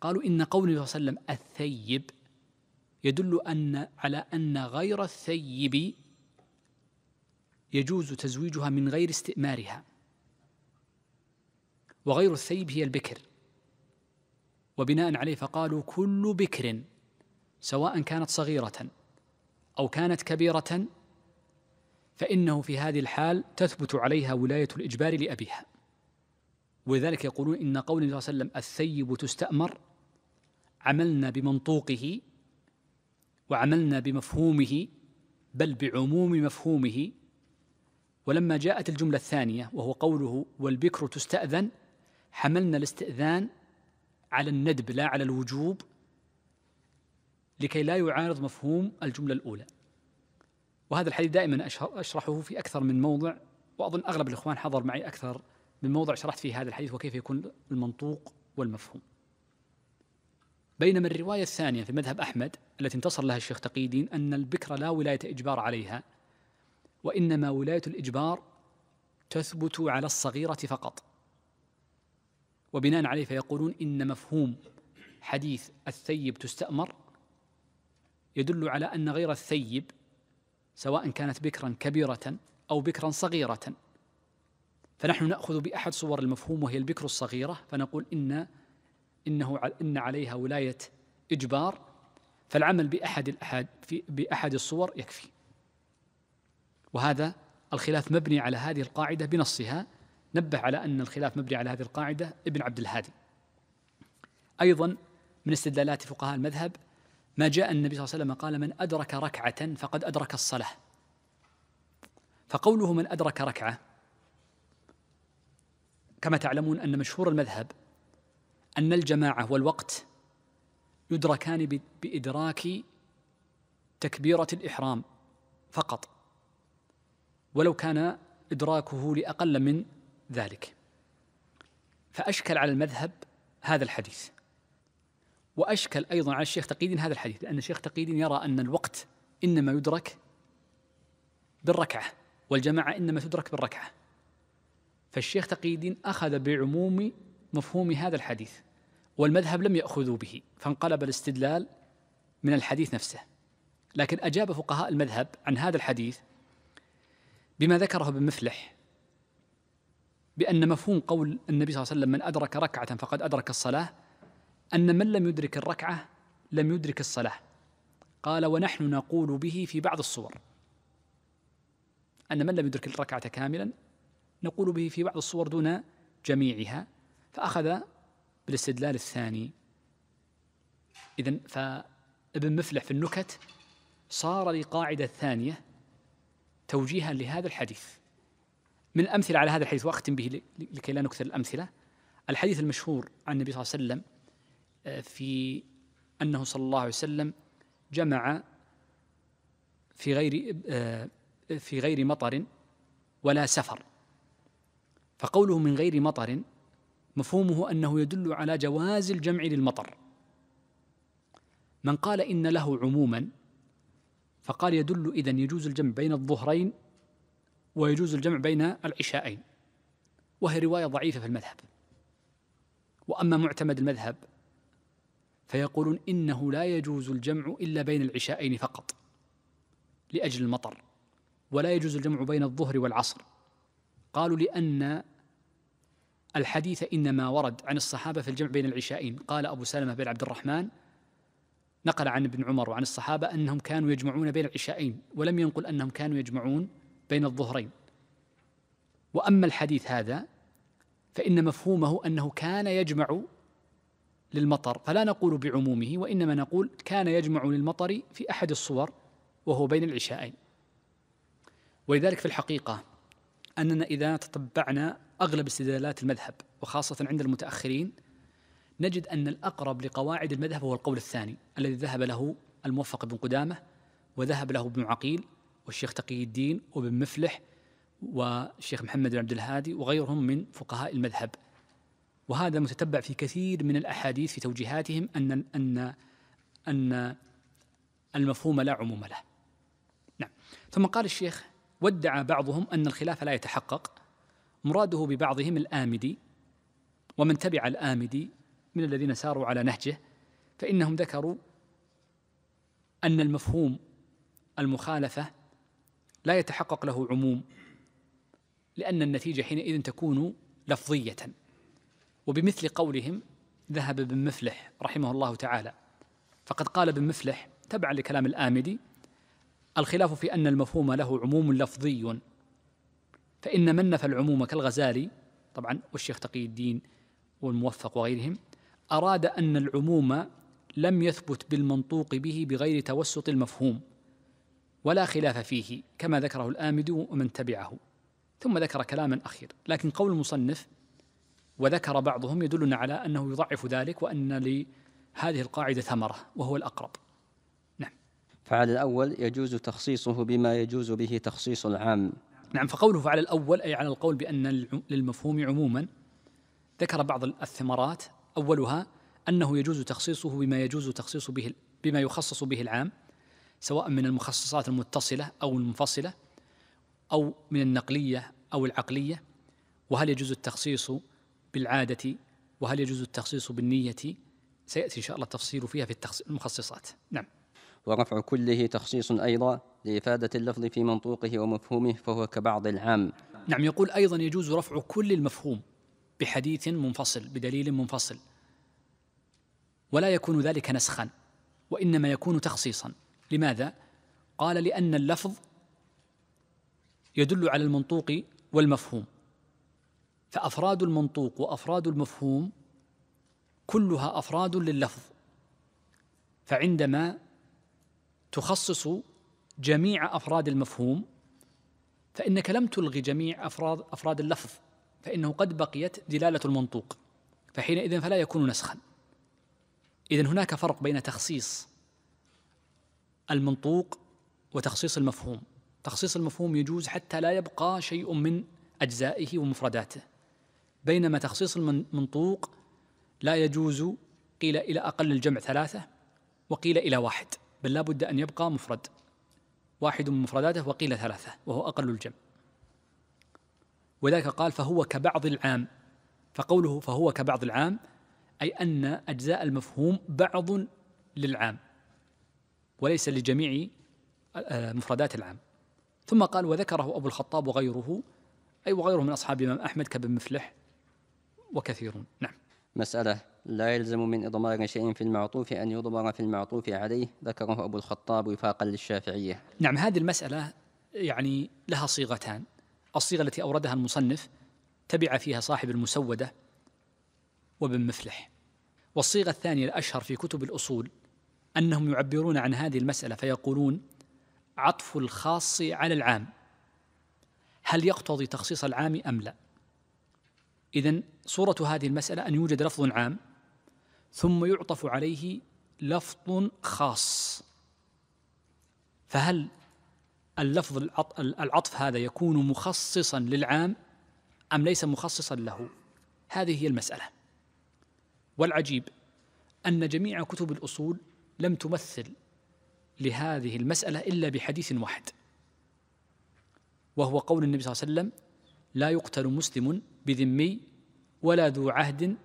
قالوا إن قوله صلى الله عليه وسلم الثيب يدل أن على أن غير الثيب يجوز تزويجها من غير استئمارها وغير الثيب هي البكر وبناء عليه فقالوا كل بكر سواء كانت صغيرة أو كانت كبيرة فإنه في هذه الحال تثبت عليها ولاية الإجبار لأبيها ولذلك يقولون إن قول النبي صلى الله عليه وسلم الثيب تستأمر عملنا بمنطوقه وعملنا بمفهومه بل بعموم مفهومه ولما جاءت الجملة الثانية وهو قوله والبكر تستأذن حملنا الاستئذان على الندب لا على الوجوب لكي لا يعارض مفهوم الجملة الأولى وهذا الحديث دائما أشرحه في أكثر من موضع وأظن أغلب الإخوان حضر معي أكثر من موضع شرحت فيه هذا الحديث وكيف يكون المنطوق والمفهوم بينما الرواية الثانية في مذهب أحمد التي انتصر لها الشيخ تقي دين أن البكرة لا ولاية إجبار عليها وإنما ولاية الإجبار تثبت على الصغيرة فقط وبناء عليه فيقولون إن مفهوم حديث الثيب تستأمر يدل على أن غير الثيب سواء كانت بكرا كبيرة أو بكرا صغيرة فنحن نأخذ بأحد صور المفهوم وهي البكر الصغيرة فنقول إن إنه إن عليها ولاية إجبار فالعمل بأحد الأحد في بأحد الصور يكفي وهذا الخلاف مبني على هذه القاعدة بنصها نبه على أن الخلاف مبني على هذه القاعدة ابن عبد الهادي أيضا من استدلالات فقهاء المذهب ما جاء النبي صلى الله عليه وسلم قال من أدرك ركعة فقد أدرك الصلاة فقوله من أدرك ركعة كما تعلمون أن مشهور المذهب أن الجماعة والوقت يدركان بإدراك تكبيرة الإحرام فقط ولو كان إدراكه لأقل من ذلك فأشكل على المذهب هذا الحديث وأشكل أيضا على الشيخ تقيدين هذا الحديث لأن الشيخ تقيدين يرى أن الوقت إنما يدرك بالركعة والجماعة إنما تدرك بالركعة فالشيخ تقيدين أخذ بعموم مفهوم هذا الحديث والمذهب لم يأخذوا به فانقلب الاستدلال من الحديث نفسه لكن أجاب فقهاء المذهب عن هذا الحديث بما ذكره ابن مفلح بأن مفهوم قول النبي صلى الله عليه وسلم من أدرك ركعة فقد أدرك الصلاة أن من لم يدرك الركعة لم يدرك الصلاة قال ونحن نقول به في بعض الصور أن من لم يدرك الركعة كاملا نقول به في بعض الصور دون جميعها فأخذ بالاستدلال الثاني إذا فابن مفلح في النكت صار لقاعدة ثانية توجيها لهذا الحديث من الأمثلة على هذا الحديث وأختم به لكي لا نكثر الأمثلة الحديث المشهور عن النبي صلى الله عليه وسلم آه، في أنه صلى الله عليه وسلم جمع في غير آه، في غير مطر ولا سفر فقوله من غير مطر مفهومه انه يدل على جواز الجمع للمطر من قال ان له عموما فقال يدل اذا يجوز الجمع بين الظهرين ويجوز الجمع بين العشاءين وهي رواية ضعيفة في المذهب وأما معتمد المذهب فيقولون إنه لا يجوز الجمع إلا بين العشاءين فقط لأجل المطر ولا يجوز الجمع بين الظهر والعصر قالوا لأن الحديث إنما ورد عن الصحابة في الجمع بين العشاءين قال أبو سلمة بن عبد الرحمن نقل عن ابن عمر وعن الصحابة أنهم كانوا يجمعون بين العشاءين ولم ينقل أنهم كانوا يجمعون بين الظهرين واما الحديث هذا فان مفهومه انه كان يجمع للمطر فلا نقول بعمومه وانما نقول كان يجمع للمطر في احد الصور وهو بين العشاءين ولذلك في الحقيقه اننا اذا تتبعنا اغلب استدلالات المذهب وخاصه عند المتاخرين نجد ان الاقرب لقواعد المذهب هو القول الثاني الذي ذهب له الموفق بن قدامه وذهب له ابن عقيل والشيخ تقي الدين وابن مفلح والشيخ محمد بن عبد الهادي وغيرهم من فقهاء المذهب وهذا متتبع في كثير من الأحاديث في توجيهاتهم أن أن أن المفهوم لا عموم له نعم ثم قال الشيخ وادعى بعضهم أن الخلاف لا يتحقق مراده ببعضهم الآمدي ومن تبع الآمدي من الذين ساروا على نهجه فإنهم ذكروا أن المفهوم المخالفة لا يتحقق له عموم لأن النتيجة حينئذ تكون لفظية وبمثل قولهم ذهب بن مفلح رحمه الله تعالى فقد قال بن مفلح تبعا لكلام الآمدي الخلاف في أن المفهوم له عموم لفظي فإن من نفى العموم كالغزالي طبعا والشيخ تقي الدين والموفق وغيرهم أراد أن العموم لم يثبت بالمنطوق به بغير توسط المفهوم ولا خلاف فيه كما ذكره الآمد ومن تبعه ثم ذكر كلاما أخير لكن قول المصنف وذكر بعضهم يدلنا على أنه يضعف ذلك وأن لهذه القاعدة ثمرة وهو الأقرب نعم فعلى الأول يجوز تخصيصه بما يجوز به تخصيص العام نعم فقوله فعلى الأول أي على القول بأن للمفهوم عموما ذكر بعض الثمرات أولها أنه يجوز تخصيصه بما يجوز تخصيص به بما يخصص به العام سواء من المخصصات المتصلة أو المنفصلة أو من النقلية أو العقلية وهل يجوز التخصيص بالعادة وهل يجوز التخصيص بالنية سيأتي إن شاء الله التفصيل فيها في المخصصات نعم ورفع كله تخصيص أيضا لإفادة اللفظ في منطوقه ومفهومه فهو كبعض العام نعم يقول أيضا يجوز رفع كل المفهوم بحديث منفصل بدليل منفصل ولا يكون ذلك نسخا وإنما يكون تخصيصا لماذا؟ قال لأن اللفظ يدل على المنطوق والمفهوم فأفراد المنطوق وأفراد المفهوم كلها أفراد لللفظ فعندما تخصص جميع أفراد المفهوم فإنك لم تلغي جميع أفراد أفراد اللفظ فإنه قد بقيت دلالة المنطوق فحينئذ فلا يكون نسخا إذا هناك فرق بين تخصيص المنطوق وتخصيص المفهوم تخصيص المفهوم يجوز حتى لا يبقى شيء من أجزائه ومفرداته بينما تخصيص المنطوق لا يجوز قيل إلى أقل الجمع ثلاثة وقيل إلى واحد بل لا بد أن يبقى مفرد واحد من مفرداته وقيل ثلاثة وهو أقل الجمع وذلك قال فهو كبعض العام فقوله فهو كبعض العام أي أن أجزاء المفهوم بعض للعام وليس لجميع آه، مفردات العام ثم قال وذكره أبو الخطاب وغيره أي وغيره من أصحاب الإمام أحمد كابن مفلح وكثيرون نعم مسألة لا يلزم من إضمار شيء في المعطوف أن يضمر في المعطوف عليه ذكره أبو الخطاب وفاقا للشافعية نعم هذه المسألة يعني لها صيغتان الصيغة التي أوردها المصنف تبع فيها صاحب المسودة وابن مفلح والصيغة الثانية الأشهر في كتب الأصول انهم يعبرون عن هذه المساله فيقولون عطف الخاص على العام هل يقتضي تخصيص العام ام لا اذا صوره هذه المساله ان يوجد لفظ عام ثم يعطف عليه لفظ خاص فهل اللفظ العطف هذا يكون مخصصا للعام ام ليس مخصصا له هذه هي المساله والعجيب ان جميع كتب الاصول لم تمثل لهذه المسألة إلا بحديث واحد وهو قول النبي صلى الله عليه وسلم لا يقتل مسلم بذمي ولا ذو عهد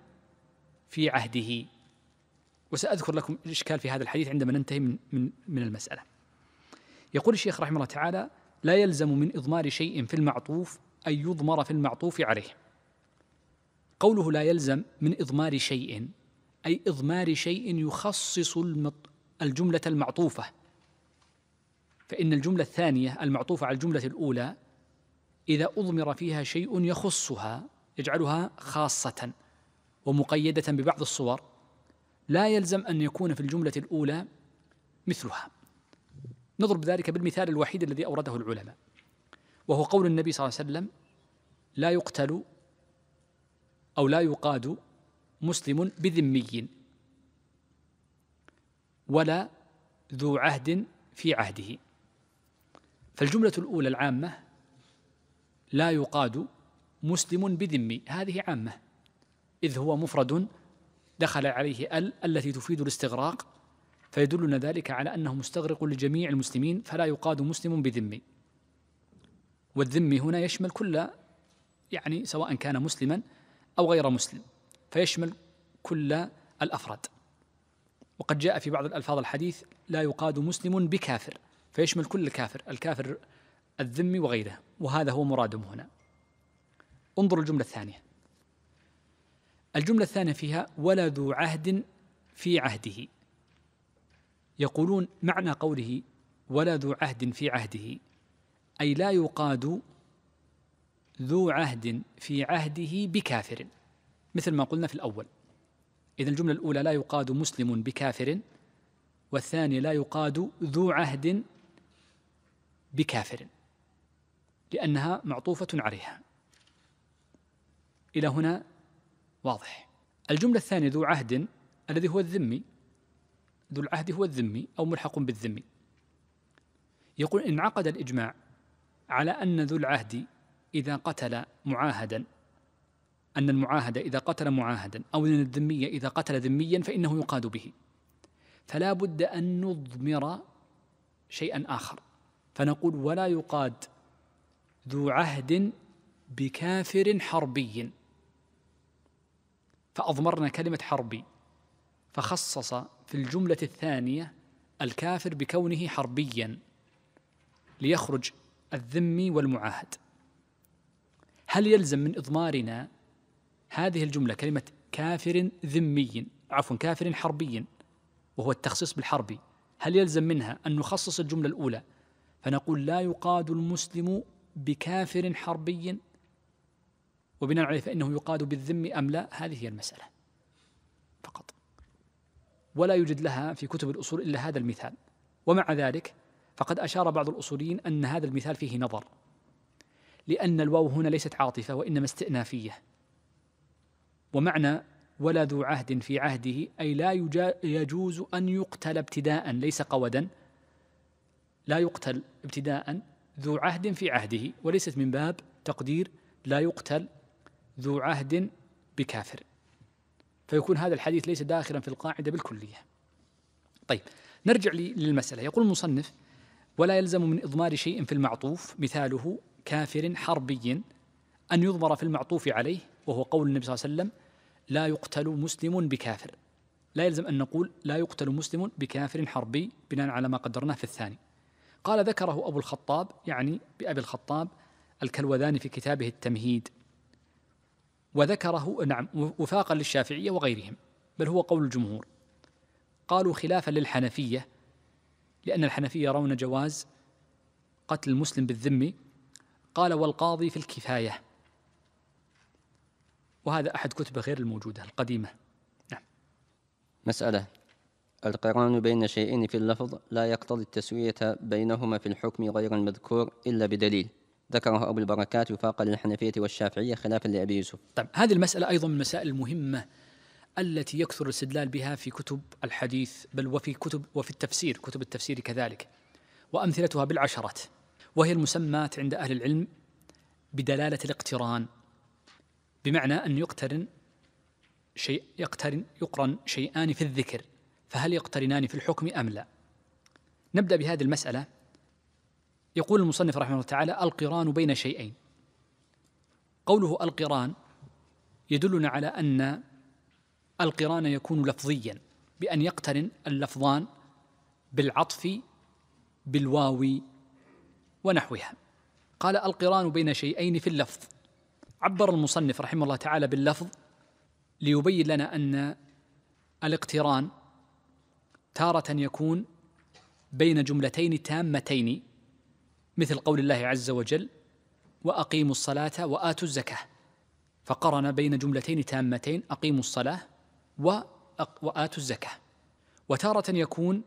في عهده وسأذكر لكم الإشكال في هذا الحديث عندما ننتهي من, من, من المسألة يقول الشيخ رحمه الله تعالى لا يلزم من إضمار شيء في المعطوف أن يضمر في المعطوف عليه قوله لا يلزم من إضمار شيء أي إضمار شيء يخصص الجملة المعطوفة فإن الجملة الثانية المعطوفة على الجملة الأولى إذا أضمر فيها شيء يخصها يجعلها خاصة ومقيدة ببعض الصور لا يلزم أن يكون في الجملة الأولى مثلها نضرب ذلك بالمثال الوحيد الذي أورده العلماء وهو قول النبي صلى الله عليه وسلم لا يقتل أو لا يقاد مسلم بذمي ولا ذو عهد في عهده فالجملة الأولى العامة لا يقاد مسلم بذمي هذه عامة إذ هو مفرد دخل عليه ال التي تفيد الاستغراق فيدلنا ذلك على أنه مستغرق لجميع المسلمين فلا يقاد مسلم بذمي والذمي هنا يشمل كل يعني سواء كان مسلما أو غير مسلم فيشمل كل الافراد وقد جاء في بعض الالفاظ الحديث لا يقاد مسلم بكافر فيشمل كل كافر الكافر الذمي وغيره وهذا هو مرادهم هنا انظر الجمله الثانيه الجمله الثانيه فيها ولا ذو عهد في عهده يقولون معنى قوله ولا ذو عهد في عهده اي لا يقاد ذو عهد في عهده بكافر مثل ما قلنا في الأول إذا الجملة الأولى لا يقاد مسلم بكافر والثاني لا يقاد ذو عهد بكافر لأنها معطوفة عليها إلى هنا واضح الجملة الثانية ذو عهد الذي هو الذمي ذو العهد هو الذمي أو ملحق بالذمي يقول إن عقد الإجماع على أن ذو العهد إذا قتل معاهدا أن المعاهدة إذا قتل معاهدا أو أن الذمية إذا قتل ذميا فإنه يقاد به فلا بد أن نضمر شيئا آخر فنقول ولا يقاد ذو عهد بكافر حربي فأضمرنا كلمة حربي فخصص في الجملة الثانية الكافر بكونه حربيا ليخرج الذمي والمعاهد هل يلزم من إضمارنا هذه الجملة كلمة كافر ذمي عفوا كافر حربي وهو التخصيص بالحربي هل يلزم منها أن نخصص الجملة الأولى فنقول لا يقاد المسلم بكافر حربي وبناء عليه فإنه يقاد بالذم أم لا هذه هي المسألة فقط ولا يوجد لها في كتب الأصول إلا هذا المثال ومع ذلك فقد أشار بعض الأصوليين أن هذا المثال فيه نظر لأن الواو هنا ليست عاطفة وإنما استئنافية ومعنى ولا ذو عهد في عهده أي لا يجوز أن يقتل ابتداء ليس قودا لا يقتل ابتداء ذو عهد في عهده وليست من باب تقدير لا يقتل ذو عهد بكافر فيكون هذا الحديث ليس داخلا في القاعدة بالكلية طيب نرجع للمسألة يقول المصنف ولا يلزم من إضمار شيء في المعطوف مثاله كافر حربي أن يضمر في المعطوف عليه وهو قول النبي صلى الله عليه وسلم لا يقتل مسلم بكافر لا يلزم أن نقول لا يقتل مسلم بكافر حربي بناء على ما قدرناه في الثاني قال ذكره أبو الخطاب يعني بأبي الخطاب الكلوذاني في كتابه التمهيد وذكره نعم وفاقا للشافعية وغيرهم بل هو قول الجمهور قالوا خلافا للحنفية لأن الحنفية يرون جواز قتل المسلم بالذم قال والقاضي في الكفاية وهذا أحد كتبه غير الموجودة القديمة نعم مسألة القران بين شيئين في اللفظ لا يقتضي التسوية بينهما في الحكم غير المذكور إلا بدليل ذكره أبو البركات وفاق للحنفية والشافعية خلافا لأبي يوسف طيب هذه المسألة أيضا من المسائل المهمة التي يكثر الاستدلال بها في كتب الحديث بل وفي كتب وفي التفسير كتب التفسير كذلك وأمثلتها بالعشرات وهي المسمات عند أهل العلم بدلالة الاقتران بمعنى أن يقترن شيء يقترن يقرن شيئان في الذكر فهل يقترنان في الحكم أم لا نبدأ بهذه المسألة يقول المصنف رحمه الله تعالى القران بين شيئين قوله القران يدلنا على أن القران يكون لفظيا بأن يقترن اللفظان بالعطف بالواو ونحوها قال القران بين شيئين في اللفظ عبر المصنف رحمه الله تعالى باللفظ ليبين لنا ان الاقتران تارة يكون بين جملتين تامتين مثل قول الله عز وجل واقيموا الصلاة واتوا الزكاة فقرن بين جملتين تامتين اقيموا الصلاة واتوا الزكاة وتارة يكون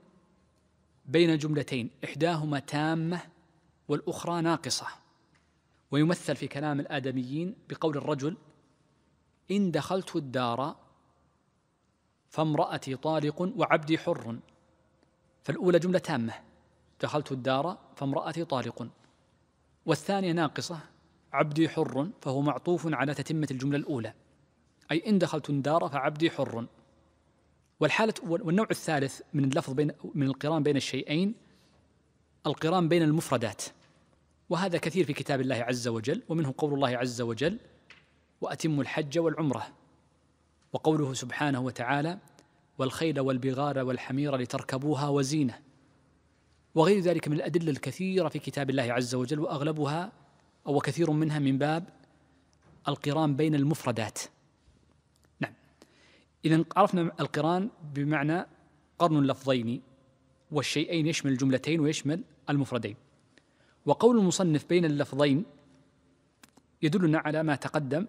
بين جملتين احداهما تامة والاخرى ناقصه ويمثل في كلام الآدميين بقول الرجل إن دخلت الدار فامرأتي طالق وعبدي حر فالأولى جملة تامة دخلت الدار فامرأتي طالق والثانية ناقصة عبدي حر فهو معطوف على تتمة الجملة الأولى أي إن دخلت الدار فعبدي حر والحالة والنوع الثالث من اللفظ بين من القران بين الشيئين القران بين المفردات وهذا كثير في كتاب الله عز وجل ومنه قول الله عز وجل واتموا الحج والعمره وقوله سبحانه وتعالى والخيل والبغار والحمير لتركبوها وزينه وغير ذلك من الادله الكثيره في كتاب الله عز وجل واغلبها او كثير منها من باب القران بين المفردات نعم اذا عرفنا القران بمعنى قرن اللفظين والشيئين يشمل الجملتين ويشمل المفردين وقول المصنف بين اللفظين يدلنا على ما تقدم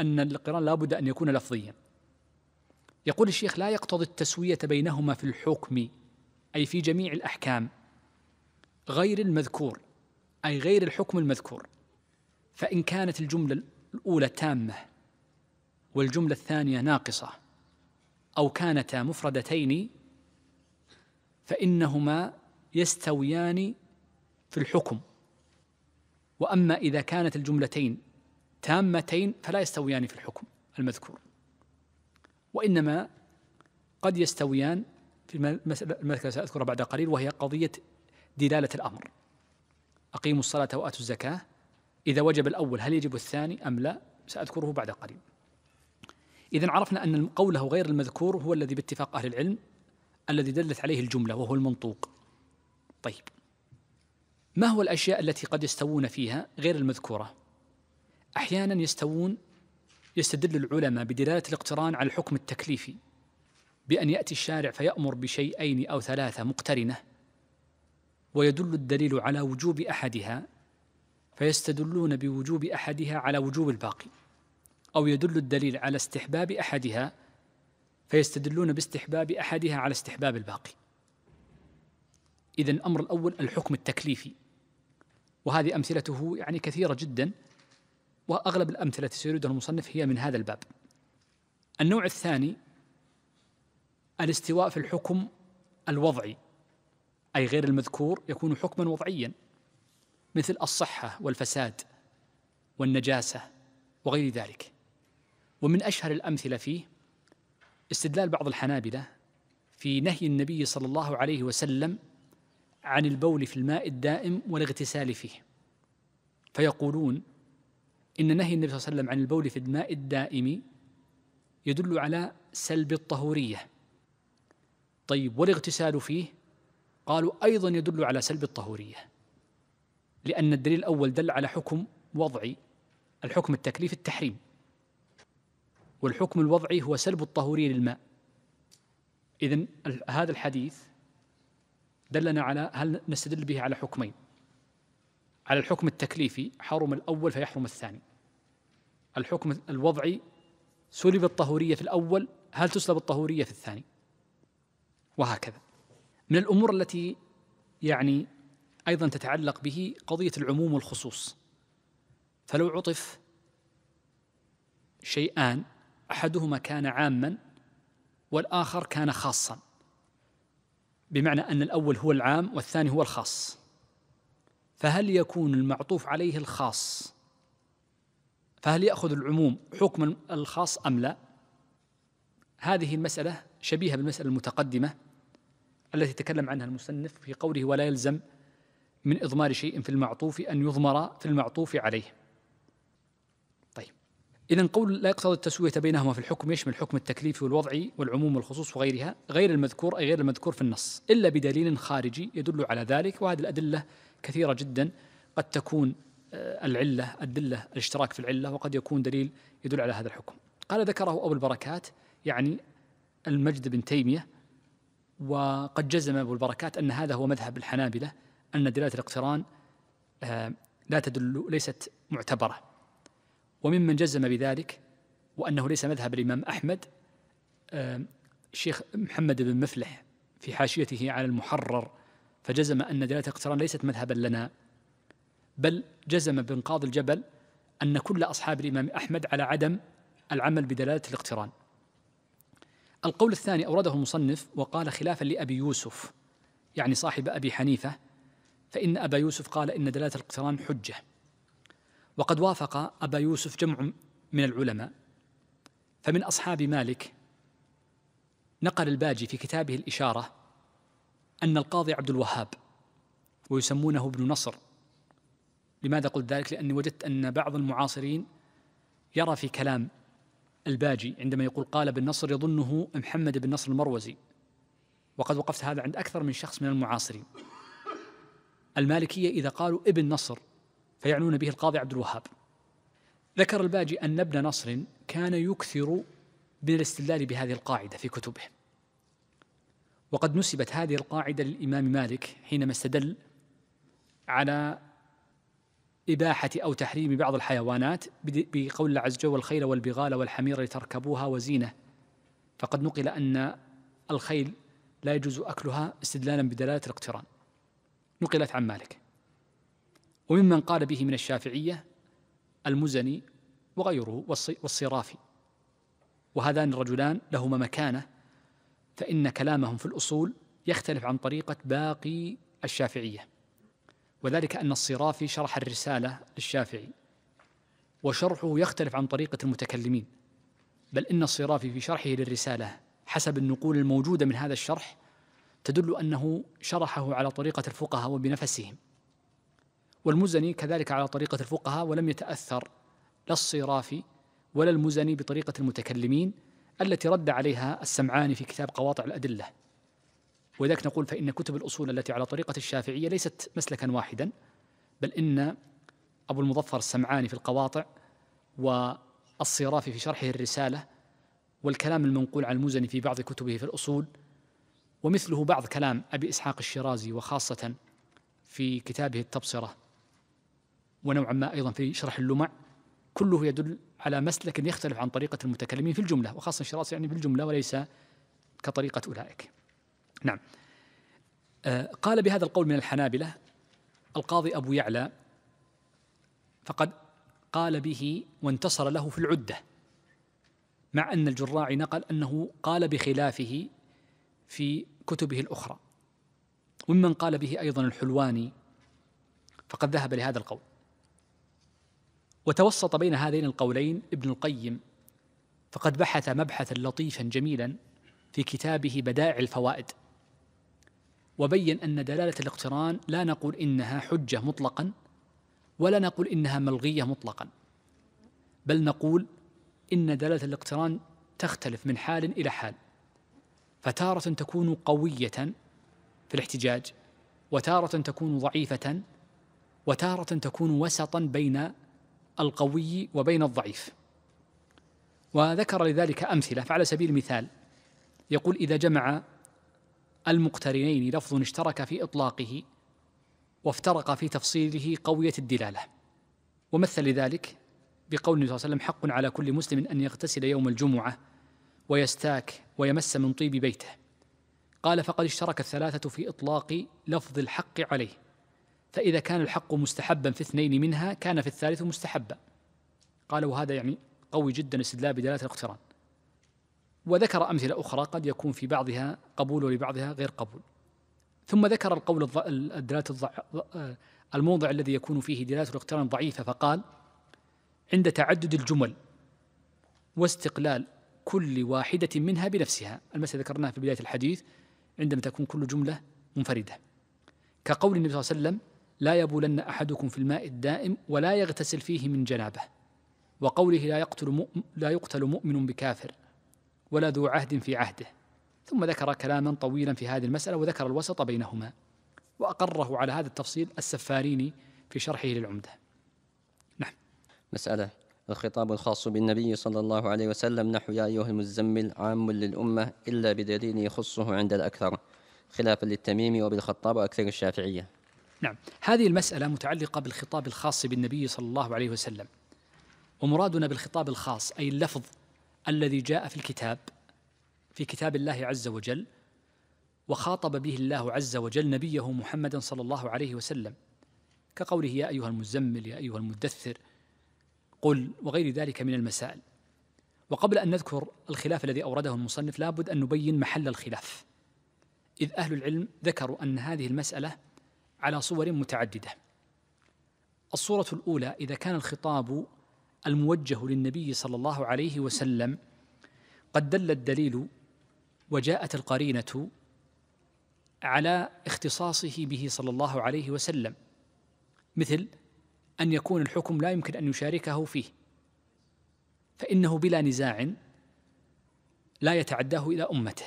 أن القران لابد أن يكون لفظيا يقول الشيخ لا يقتضي التسوية بينهما في الحكم أي في جميع الأحكام غير المذكور أي غير الحكم المذكور فإن كانت الجملة الأولى تامة والجملة الثانية ناقصة أو كانتا مفردتين فإنهما يستويان في الحكم واما اذا كانت الجملتين تامتين فلا يستويان في الحكم المذكور وانما قد يستويان في المسألة سأذكرها بعد قليل وهي قضية دلالة الأمر أقيموا الصلاة وآتوا الزكاة إذا وجب الأول هل يجب الثاني أم لا سأذكره بعد قليل إذا عرفنا أن قوله غير المذكور هو الذي باتفاق أهل العلم الذي دلت عليه الجملة وهو المنطوق طيب ما هو الأشياء التي قد يستوون فيها غير المذكورة أحيانا يستوون يستدل العلماء بدلالة الاقتران على الحكم التكليفي بأن يأتي الشارع فيأمر بشيئين أو ثلاثة مقترنة ويدل الدليل على وجوب أحدها فيستدلون بوجوب أحدها على وجوب الباقي أو يدل الدليل على استحباب أحدها فيستدلون باستحباب أحدها على استحباب الباقي إذا الأمر الأول الحكم التكليفي وهذه أمثلته يعني كثيرة جدا وأغلب الأمثلة التي سيريدها المصنف هي من هذا الباب النوع الثاني الاستواء في الحكم الوضعي أي غير المذكور يكون حكما وضعيا مثل الصحة والفساد والنجاسة وغير ذلك ومن أشهر الأمثلة فيه استدلال بعض الحنابلة في نهي النبي صلى الله عليه وسلم عن البول في الماء الدائم والاغتسال فيه فيقولون إن نهي النبي صلى الله عليه وسلم عن البول في الماء الدائم يدل على سلب الطهورية طيب والاغتسال فيه قالوا أيضا يدل على سلب الطهورية لأن الدليل الأول دل على حكم وضعي الحكم التكليف التحريم والحكم الوضعي هو سلب الطهورية للماء إذن هذا الحديث دلنا على هل نستدل به على حكمين على الحكم التكليفي حرم الأول فيحرم الثاني الحكم الوضعي سلب الطهورية في الأول هل تسلب الطهورية في الثاني وهكذا من الأمور التي يعني أيضا تتعلق به قضية العموم والخصوص فلو عطف شيئان أحدهما كان عاما والآخر كان خاصا بمعنى أن الأول هو العام والثاني هو الخاص فهل يكون المعطوف عليه الخاص فهل يأخذ العموم حكم الخاص أم لا هذه المسألة شبيهة بالمسألة المتقدمة التي تكلم عنها المصنف في قوله ولا يلزم من إضمار شيء في المعطوف أن يضمر في المعطوف عليه إذا قول لا يقتضي التسوية بينهما في الحكم يشمل الحكم التكليفي والوضعي والعموم والخصوص وغيرها غير المذكور أي غير المذكور في النص إلا بدليل خارجي يدل على ذلك وهذه الأدلة كثيرة جدا قد تكون آه، العلة الدلة الاشتراك في العلة وقد يكون دليل يدل على هذا الحكم قال ذكره أبو البركات يعني المجد بن تيمية وقد جزم أبو البركات أن هذا هو مذهب الحنابلة أن دلالة الاقتران آه، لا تدل ليست معتبرة وممن جزم بذلك وأنه ليس مذهب الإمام أحمد الشيخ محمد بن مفلح في حاشيته على المحرر فجزم أن دلالة الاقتران ليست مذهبا لنا بل جزم بن قاضي الجبل أن كل أصحاب الإمام أحمد على عدم العمل بدلالة الاقتران القول الثاني أورده المصنف وقال خلافا لأبي يوسف يعني صاحب أبي حنيفة فإن أبا يوسف قال إن دلالة الاقتران حجة وقد وافق أبا يوسف جمع من العلماء فمن أصحاب مالك نقل الباجي في كتابه الإشارة أن القاضي عبد الوهاب ويسمونه ابن نصر لماذا قلت ذلك؟ لأني وجدت أن بعض المعاصرين يرى في كلام الباجي عندما يقول قال ابن نصر يظنه محمد بن نصر المروزي وقد وقفت هذا عند أكثر من شخص من المعاصرين المالكية إذا قالوا ابن نصر فيعنون به القاضي عبد الوهاب ذكر الباجي أن ابن نصر كان يكثر من الاستدلال بهذه القاعدة في كتبه وقد نسبت هذه القاعدة للإمام مالك حينما استدل على إباحة أو تحريم بعض الحيوانات بقول الله عز وجل الخيل والبغال والحمير لتركبوها وزينة فقد نقل أن الخيل لا يجوز أكلها استدلالا بدلالة الاقتران نقلت عن مالك وممن قال به من الشافعية المزني وغيره والصرافي وهذان الرجلان لهما مكانة فإن كلامهم في الأصول يختلف عن طريقة باقي الشافعية وذلك أن الصرافي شرح الرسالة للشافعي وشرحه يختلف عن طريقة المتكلمين بل إن الصرافي في شرحه للرسالة حسب النقول الموجودة من هذا الشرح تدل أنه شرحه على طريقة الفقهاء وبنفسهم والمزني كذلك على طريقة الفقهاء ولم يتأثر لا الصرافي ولا المزني بطريقة المتكلمين التي رد عليها السمعاني في كتاب قواطع الأدلة ولذلك نقول فإن كتب الأصول التي على طريقة الشافعية ليست مسلكا واحدا بل إن أبو المظفر السمعاني في القواطع والصرافي في شرحه الرسالة والكلام المنقول عن المزني في بعض كتبه في الأصول ومثله بعض كلام أبي إسحاق الشيرازي وخاصة في كتابه التبصرة ونوعا ما أيضا في شرح اللمع كله يدل على مسلك يختلف عن طريقة المتكلمين في الجملة وخاصة الشراس يعني في الجملة وليس كطريقة أولئك نعم آه، قال بهذا القول من الحنابلة القاضي أبو يعلى فقد قال به وانتصر له في العدة مع أن الجراعي نقل أنه قال بخلافه في كتبه الأخرى وممن قال به أيضا الحلواني فقد ذهب لهذا القول وتوسط بين هذين القولين ابن القيم فقد بحث مبحثا لطيفا جميلا في كتابه بدائع الفوائد وبين ان دلاله الاقتران لا نقول انها حجه مطلقا ولا نقول انها ملغيه مطلقا بل نقول ان دلاله الاقتران تختلف من حال الى حال فتاره تكون قويه في الاحتجاج وتاره تكون ضعيفه وتاره تكون وسطا بين القوي وبين الضعيف وذكر لذلك امثله فعلى سبيل المثال يقول اذا جمع المقترنين لفظ اشترك في اطلاقه وافترق في تفصيله قويه الدلاله ومثل ذلك بقول النبي صلى الله عليه وسلم حق على كل مسلم ان يغتسل يوم الجمعه ويستاك ويمس من طيب بيته قال فقد اشترك الثلاثه في اطلاق لفظ الحق عليه فإذا كان الحق مستحبا في اثنين منها كان في الثالث مستحبا قال وهذا يعني قوي جدا استدلال بدلالة الاقتران وذكر أمثلة أخرى قد يكون في بعضها قبول ولبعضها غير قبول ثم ذكر القول الدلالة آه، الموضع الذي يكون فيه دلالة الاقتران ضعيفة فقال عند تعدد الجمل واستقلال كل واحدة منها بنفسها المسألة ذكرناها في بداية الحديث عندما تكون كل جملة منفردة كقول النبي صلى الله عليه وسلم لا يبولن احدكم في الماء الدائم ولا يغتسل فيه من جنابه وقوله لا يقتل لا يقتل مؤمن بكافر ولا ذو عهد في عهده ثم ذكر كلاما طويلا في هذه المساله وذكر الوسط بينهما واقره على هذا التفصيل السفاريني في شرحه للعمده نعم مساله الخطاب الخاص بالنبي صلى الله عليه وسلم نحو يا أيها المزمل عام للأمة إلا بدليل يخصه عند الأكثر خلافا للتميمي وبالخطاب وأكثر الشافعية نعم هذه المسألة متعلقة بالخطاب الخاص بالنبي صلى الله عليه وسلم ومرادنا بالخطاب الخاص أي اللفظ الذي جاء في الكتاب في كتاب الله عز وجل وخاطب به الله عز وجل نبيه محمدا صلى الله عليه وسلم كقوله يا أيها المزمل يا أيها المدثر قل وغير ذلك من المسائل وقبل أن نذكر الخلاف الذي أورده المصنف لابد أن نبين محل الخلاف إذ أهل العلم ذكروا أن هذه المسألة على صور متعدده الصوره الاولى اذا كان الخطاب الموجه للنبي صلى الله عليه وسلم قد دل الدليل وجاءت القرينه على اختصاصه به صلى الله عليه وسلم مثل ان يكون الحكم لا يمكن ان يشاركه فيه فانه بلا نزاع لا يتعداه الى امته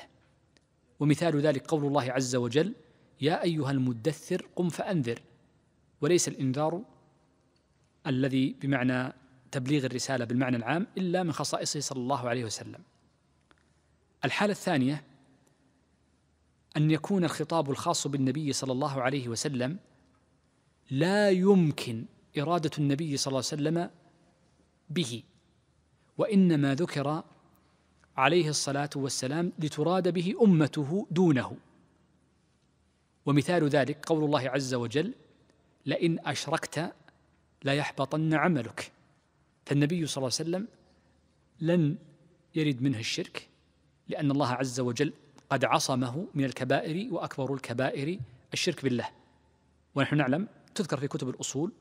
ومثال ذلك قول الله عز وجل يا أيها المدثر قم فأنذر وليس الإنذار الذي بمعنى تبليغ الرسالة بالمعنى العام إلا من خصائصه صلى الله عليه وسلم الحالة الثانية أن يكون الخطاب الخاص بالنبي صلى الله عليه وسلم لا يمكن إرادة النبي صلى الله عليه وسلم به وإنما ذكر عليه الصلاة والسلام لتراد به أمته دونه ومثال ذلك قول الله عز وجل لئن أشركت لا يحبطن عملك فالنبي صلى الله عليه وسلم لن يرد منه الشرك لأن الله عز وجل قد عصمه من الكبائر وأكبر الكبائر الشرك بالله ونحن نعلم تذكر في كتب الأصول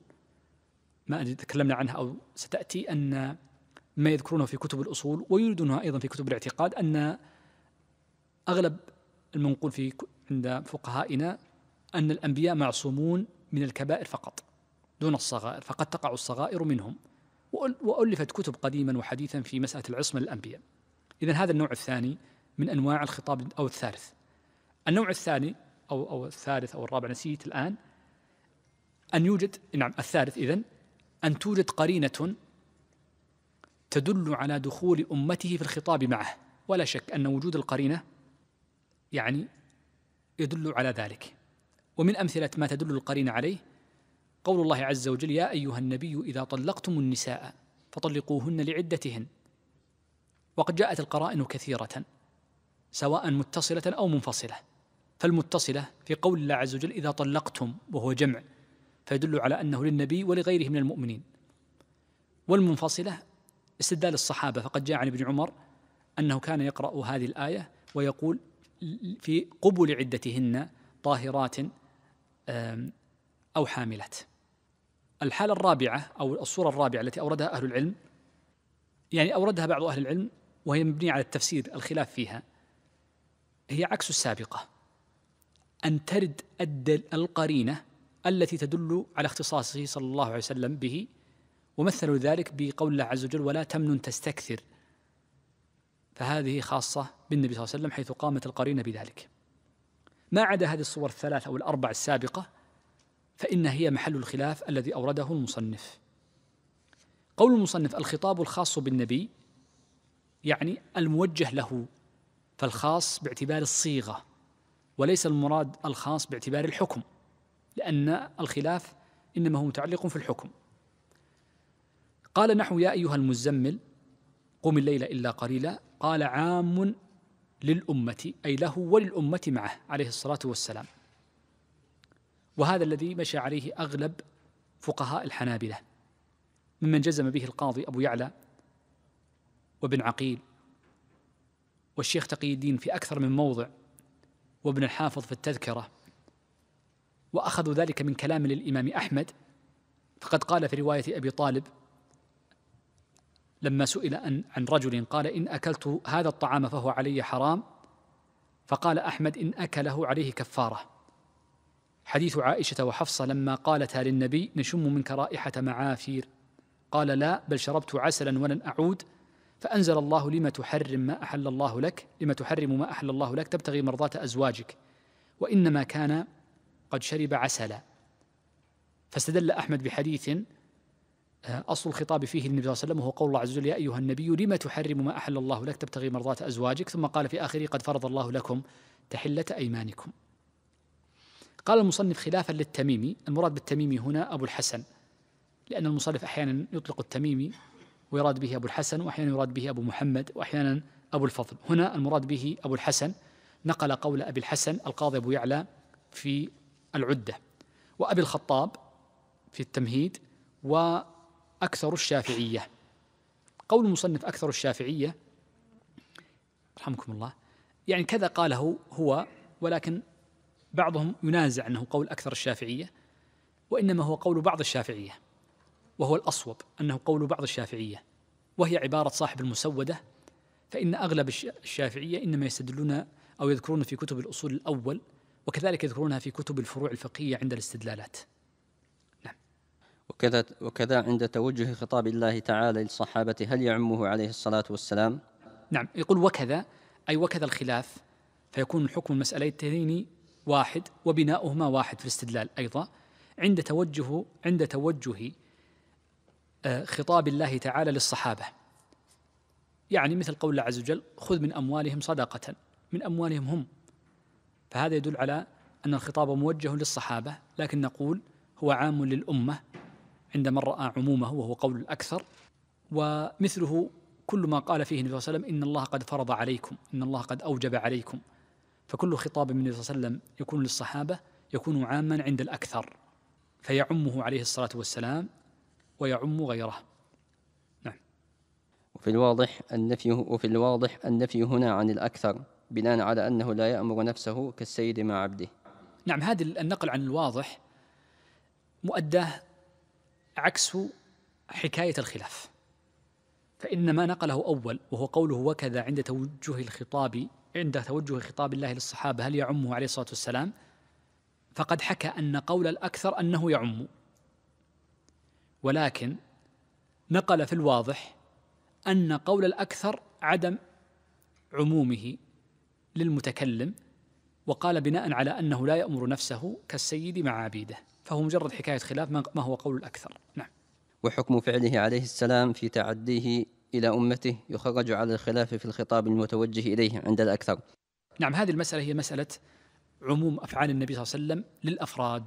ما تكلمنا عنها أو ستأتي أن ما يذكرونه في كتب الأصول ويريدونها أيضا في كتب الاعتقاد أن أغلب المنقول في عند فقهائنا أن الأنبياء معصومون من الكبائر فقط دون الصغائر فقد تقع الصغائر منهم وألفت كتب قديما وحديثا في مسألة العصمة للأنبياء إذا هذا النوع الثاني من أنواع الخطاب أو الثالث النوع الثاني أو أو الثالث أو الرابع نسيت الآن أن يوجد نعم الثالث إذن أن توجد قرينة تدل على دخول أمته في الخطاب معه ولا شك أن وجود القرينة يعني يدل على ذلك ومن أمثلة ما تدل القرين عليه قول الله عز وجل يا أيها النبي إذا طلقتم النساء فطلقوهن لعدتهن وقد جاءت القرائن كثيرة سواء متصلة أو منفصلة فالمتصلة في قول الله عز وجل إذا طلقتم وهو جمع فيدل على أنه للنبي ولغيره من المؤمنين والمنفصلة استدلال الصحابة فقد جاء عن ابن عمر أنه كان يقرأ هذه الآية ويقول في قبل عدتهن طاهرات أو حاملات الحالة الرابعة أو الصورة الرابعة التي أوردها أهل العلم يعني أوردها بعض أهل العلم وهي مبنية على التفسير الخلاف فيها هي عكس السابقة أن ترد القرينة التي تدل على اختصاصه صلى الله عليه وسلم به ومثلوا ذلك بقول الله عز وجل ولا تمنن تستكثر فهذه خاصة بالنبي صلى الله عليه وسلم حيث قامت القرينة بذلك ما عدا هذه الصور الثلاث أو الأربع السابقة فإن هي محل الخلاف الذي أورده المصنف قول المصنف الخطاب الخاص بالنبي يعني الموجه له فالخاص باعتبار الصيغة وليس المراد الخاص باعتبار الحكم لأن الخلاف إنما هو متعلق في الحكم قال نحو يا أيها المزمل قم الليل إلا قليلا قال عام للأمة أي له وللأمة معه عليه الصلاة والسلام وهذا الذي مشى عليه أغلب فقهاء الحنابلة ممن جزم به القاضي أبو يعلى وابن عقيل والشيخ تقي الدين في أكثر من موضع وابن الحافظ في التذكرة وأخذوا ذلك من كلام للإمام أحمد فقد قال في رواية أبي طالب لما سئل عن رجل قال إن أكلت هذا الطعام فهو علي حرام فقال أحمد إن أكله عليه كفارة حديث عائشة وحفصة لما قالتا للنبي نشم منك رائحة معافير قال لا بل شربت عسلا ولن أعود فأنزل الله لما تحرم ما أحل الله لك لما تحرم ما أحل الله لك تبتغي مرضاة أزواجك وإنما كان قد شرب عسلا فاستدل أحمد بحديث آه، أصل الخطاب فيه للنبي صلى الله عليه وسلم وهو قول الله عز وجل يا أيها النبي لم تحرم ما أحل الله لك تبتغي مرضات أزواجك ثم قال في آخره قد فرض الله لكم تحلة أيمانكم قال المصنف خلافا للتميمي المراد بالتميمي هنا أبو الحسن لأن المصنف أحيانا يطلق التميمي ويراد به أبو الحسن وأحيانا يراد به أبو محمد وأحيانا أبو الفضل هنا المراد به أبو الحسن نقل قول أبي الحسن القاضي أبو يعلى في العدة وأبي الخطاب في التمهيد و أكثر الشافعية قول المصنف أكثر الشافعية رحمكم الله يعني كذا قاله هو ولكن بعضهم ينازع أنه قول أكثر الشافعية وإنما هو قول بعض الشافعية وهو الأصوب أنه قول بعض الشافعية وهي عبارة صاحب المسودة فإن أغلب الشافعية إنما يستدلون أو يذكرون في كتب الأصول الأول وكذلك يذكرونها في كتب الفروع الفقهية عند الاستدلالات وكذا, وكذا عند توجه خطاب الله تعالى للصحابة هل يعمه عليه الصلاة والسلام نعم يقول وكذا أي وكذا الخلاف فيكون حكم المسألتين واحد وبناؤهما واحد في الاستدلال أيضا عند توجه عند توجه آه، خطاب الله تعالى للصحابة يعني مثل قول الله عز وجل خذ من أموالهم صدقة من أموالهم هم فهذا يدل على أن الخطاب موجه للصحابة لكن نقول هو عام للأمة عندما رأى عمومه وهو قول الأكثر ومثله كل ما قال فيه النبي صلى الله عليه وسلم إن الله قد فرض عليكم إن الله قد أوجب عليكم فكل خطاب من النبي صلى الله عليه وسلم يكون للصحابة يكون عاما عند الأكثر فيعمه عليه الصلاة والسلام ويعم غيره نعم وفي الواضح النفي وفي الواضح النفي هنا عن الأكثر بناء على أنه لا يأمر نفسه كالسيد مع عبده نعم هذا النقل عن الواضح مؤداه عكس حكاية الخلاف فإن ما نقله أول وهو قوله وكذا عند توجه الخطاب عند توجه خطاب الله للصحابة هل يعمه عليه الصلاة والسلام فقد حكى أن قول الأكثر أنه يعم ولكن نقل في الواضح أن قول الأكثر عدم عمومه للمتكلم وقال بناء على أنه لا يأمر نفسه كالسيد مع عبيده فهو مجرد حكاية خلاف ما هو قول الأكثر نعم وحكم فعله عليه السلام في تعديه إلى أمته يخرج على الخلاف في الخطاب المتوجه إليه عند الأكثر نعم هذه المسألة هي مسألة عموم أفعال النبي صلى الله عليه وسلم للأفراد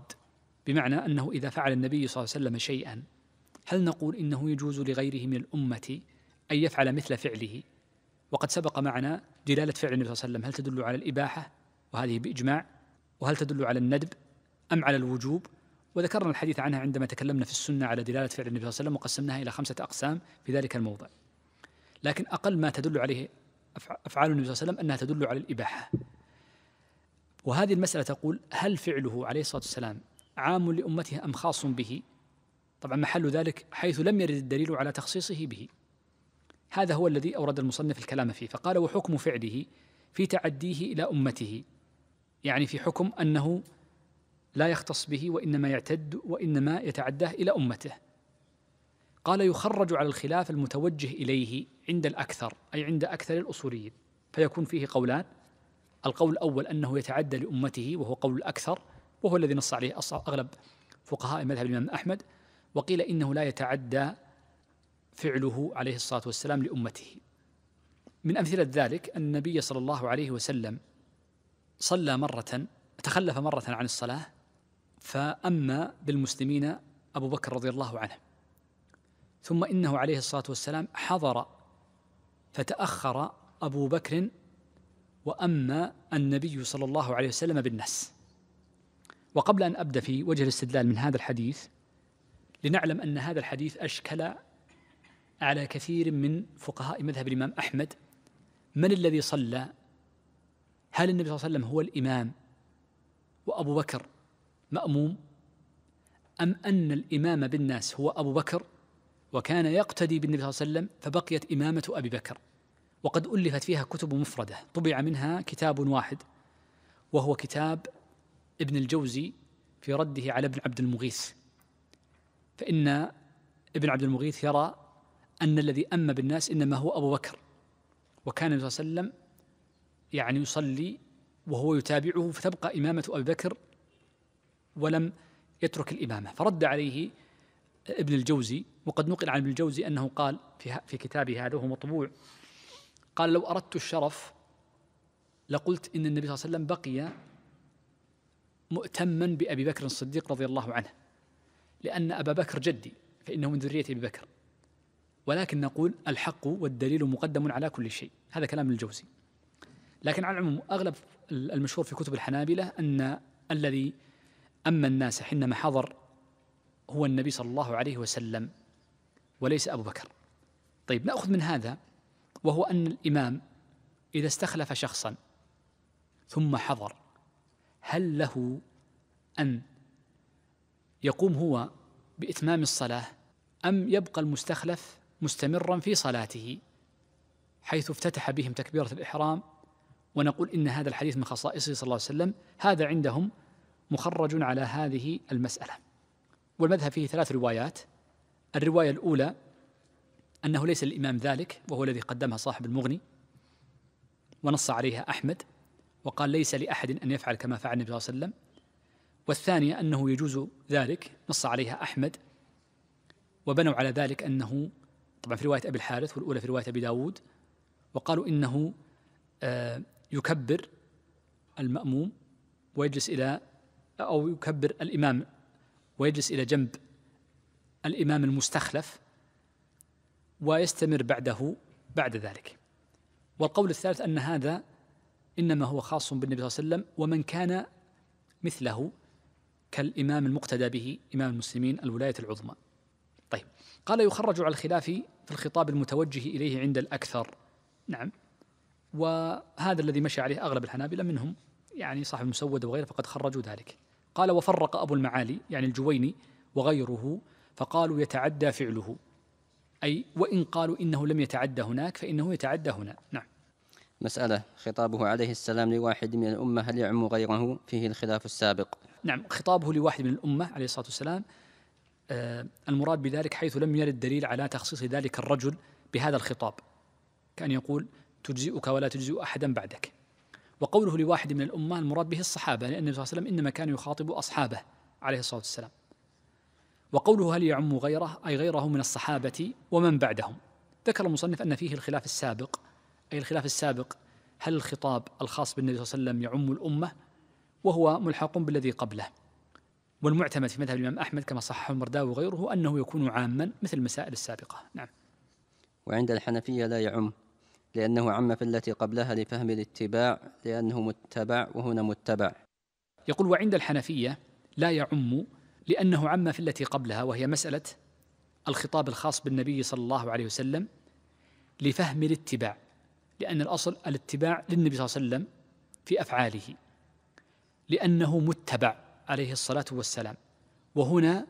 بمعنى أنه إذا فعل النبي صلى الله عليه وسلم شيئا هل نقول إنه يجوز لغيره من الأمة أن يفعل مثل فعله وقد سبق معنا دلالة فعل النبي صلى الله عليه وسلم هل تدل على الإباحة وهذه بإجماع وهل تدل على الندب أم على الوجوب وذكرنا الحديث عنها عندما تكلمنا في السنة على دلالة فعل النبي صلى الله عليه وسلم وقسمناها إلى خمسة أقسام في ذلك الموضع لكن أقل ما تدل عليه أفعال النبي صلى الله عليه وسلم أنها تدل على الإباحة وهذه المسألة تقول هل فعله عليه الصلاة والسلام عام لأمته أم خاص به طبعا محل ذلك حيث لم يرد الدليل على تخصيصه به هذا هو الذي أورد المصنف الكلام فيه فقال وحكم فعله في تعديه إلى أمته يعني في حكم أنه لا يختص به وإنما يعتد وإنما يتعداه إلى أمته قال يخرج على الخلاف المتوجه إليه عند الأكثر أي عند أكثر الأصوليين فيكون فيه قولان القول الأول أنه يتعدى لأمته وهو قول الأكثر وهو الذي نص عليه أغلب فقهاء مذهب الإمام أحمد وقيل إنه لا يتعدى فعله عليه الصلاة والسلام لأمته من أمثلة ذلك أن النبي صلى الله عليه وسلم صلى مرة تخلف مرة عن الصلاة فأما بالمسلمين أبو بكر رضي الله عنه ثم إنه عليه الصلاة والسلام حضر فتأخر أبو بكر وأما النبي صلى الله عليه وسلم بالناس وقبل أن أبدأ في وجه الاستدلال من هذا الحديث لنعلم أن هذا الحديث أشكل على كثير من فقهاء مذهب الإمام أحمد من الذي صلى هل النبي صلى الله عليه وسلم هو الإمام وأبو بكر مأموم أم أن الإمام بالناس هو أبو بكر وكان يقتدي بالنبي صلى الله عليه وسلم فبقيت إمامة أبي بكر وقد ألفت فيها كتب مفردة طبع منها كتاب واحد وهو كتاب ابن الجوزي في رده على ابن عبد المغيث فإن ابن عبد المغيث يرى أن الذي أم بالناس إنما هو أبو بكر وكان النبي صلى الله عليه وسلم يعني يصلي وهو يتابعه فتبقى إمامة أبي بكر ولم يترك الإمامة فرد عليه ابن الجوزي وقد نقل عن ابن الجوزي أنه قال في, في كتابه هذا وهو مطبوع قال لو أردت الشرف لقلت إن النبي صلى الله عليه وسلم بقي مؤتما بأبي بكر الصديق رضي الله عنه لأن أبا بكر جدي فإنه من ذرية أبي بكر ولكن نقول الحق والدليل مقدم على كل شيء هذا كلام الجوزي لكن على العموم أغلب المشهور في كتب الحنابلة أن الذي أما الناس حينما حضر هو النبي صلى الله عليه وسلم وليس أبو بكر طيب نأخذ من هذا وهو أن الإمام إذا استخلف شخصا ثم حضر هل له أن يقوم هو بإتمام الصلاة أم يبقى المستخلف مستمرا في صلاته حيث افتتح بهم تكبيرة الإحرام ونقول إن هذا الحديث من خصائصه صلى الله عليه وسلم هذا عندهم مخرج على هذه المسألة والمذهب فيه ثلاث روايات الرواية الأولى أنه ليس للإمام ذلك وهو الذي قدمها صاحب المغني ونص عليها أحمد وقال ليس لأحد أن يفعل كما فعل النبي صلى الله عليه وسلم والثانية أنه يجوز ذلك نص عليها أحمد وبنوا على ذلك أنه طبعا في رواية أبي الحارث والأولى في رواية أبي داود وقالوا إنه آه، يكبر المأموم ويجلس إلى أو يكبر الإمام ويجلس إلى جنب الإمام المستخلف ويستمر بعده بعد ذلك والقول الثالث أن هذا إنما هو خاص بالنبي صلى الله عليه وسلم ومن كان مثله كالإمام المقتدى به إمام المسلمين الولاية العظمى طيب قال يخرج على الخلاف في الخطاب المتوجه إليه عند الأكثر نعم وهذا الذي مشى عليه أغلب الحنابلة منهم يعني صاحب المسود وغيره فقد خرجوا ذلك قال وفرق أبو المعالي يعني الجويني وغيره فقالوا يتعدى فعله أي وإن قالوا إنه لم يتعدى هناك فإنه يتعدى هنا نعم مسألة خطابه عليه السلام لواحد من الأمة هل يعم غيره فيه الخلاف السابق نعم خطابه لواحد من الأمة عليه الصلاة والسلام آه المراد بذلك حيث لم يرد دليل على تخصيص ذلك الرجل بهذا الخطاب كان يقول تجزئك ولا تجزئ أحدا بعدك وقوله لواحد من الأمة المراد به الصحابة لأن النبي صلى الله عليه وسلم إنما كان يخاطب أصحابه عليه الصلاة والسلام وقوله هل يعم غيره أي غيره من الصحابة ومن بعدهم ذكر المصنف أن فيه الخلاف السابق أي الخلاف السابق هل الخطاب الخاص بالنبي صلى الله عليه وسلم يعم الأمة وهو ملحق بالذي قبله والمعتمد في مذهب الإمام أحمد كما صححه المرداوي وغيره أنه يكون عاما مثل المسائل السابقة نعم وعند الحنفية لا يعم لأنه عم في التي قبلها لفهم الاتباع لأنه متبع وهنا متبع يقول وعند الحنفية لا يعم لأنه عم في التي قبلها وهي مسألة الخطاب الخاص بالنبي صلى الله عليه وسلم لفهم الاتباع لأن الأصل الاتباع للنبي صلى الله عليه وسلم في أفعاله لأنه متبع عليه الصلاة والسلام وهنا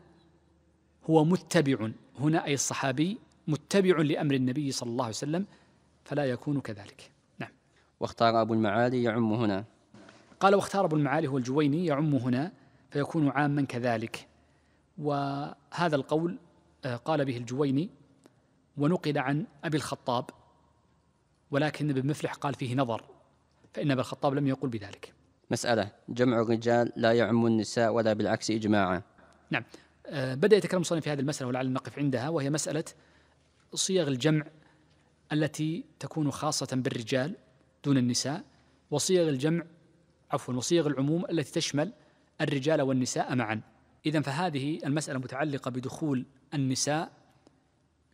هو متبع هنا أي الصحابي متبع لأمر النبي صلى الله عليه وسلم فلا يكون كذلك نعم واختار أبو المعالي يعم هنا قال واختار أبو المعالي هو الجويني يعم هنا فيكون عاما كذلك وهذا القول آه، قال به الجويني ونقل عن أبي الخطاب ولكن ابن مفلح قال فيه نظر فإن أبي الخطاب لم يقل بذلك مسألة جمع الرجال لا يعم النساء ولا بالعكس إجماعا نعم آه، بدأ يتكلم صنف في هذه المسألة ولعل نقف عندها وهي مسألة صيغ الجمع التي تكون خاصة بالرجال دون النساء وصيغ الجمع عفوا وصيغ العموم التي تشمل الرجال والنساء معا إذا فهذه المسألة متعلقة بدخول النساء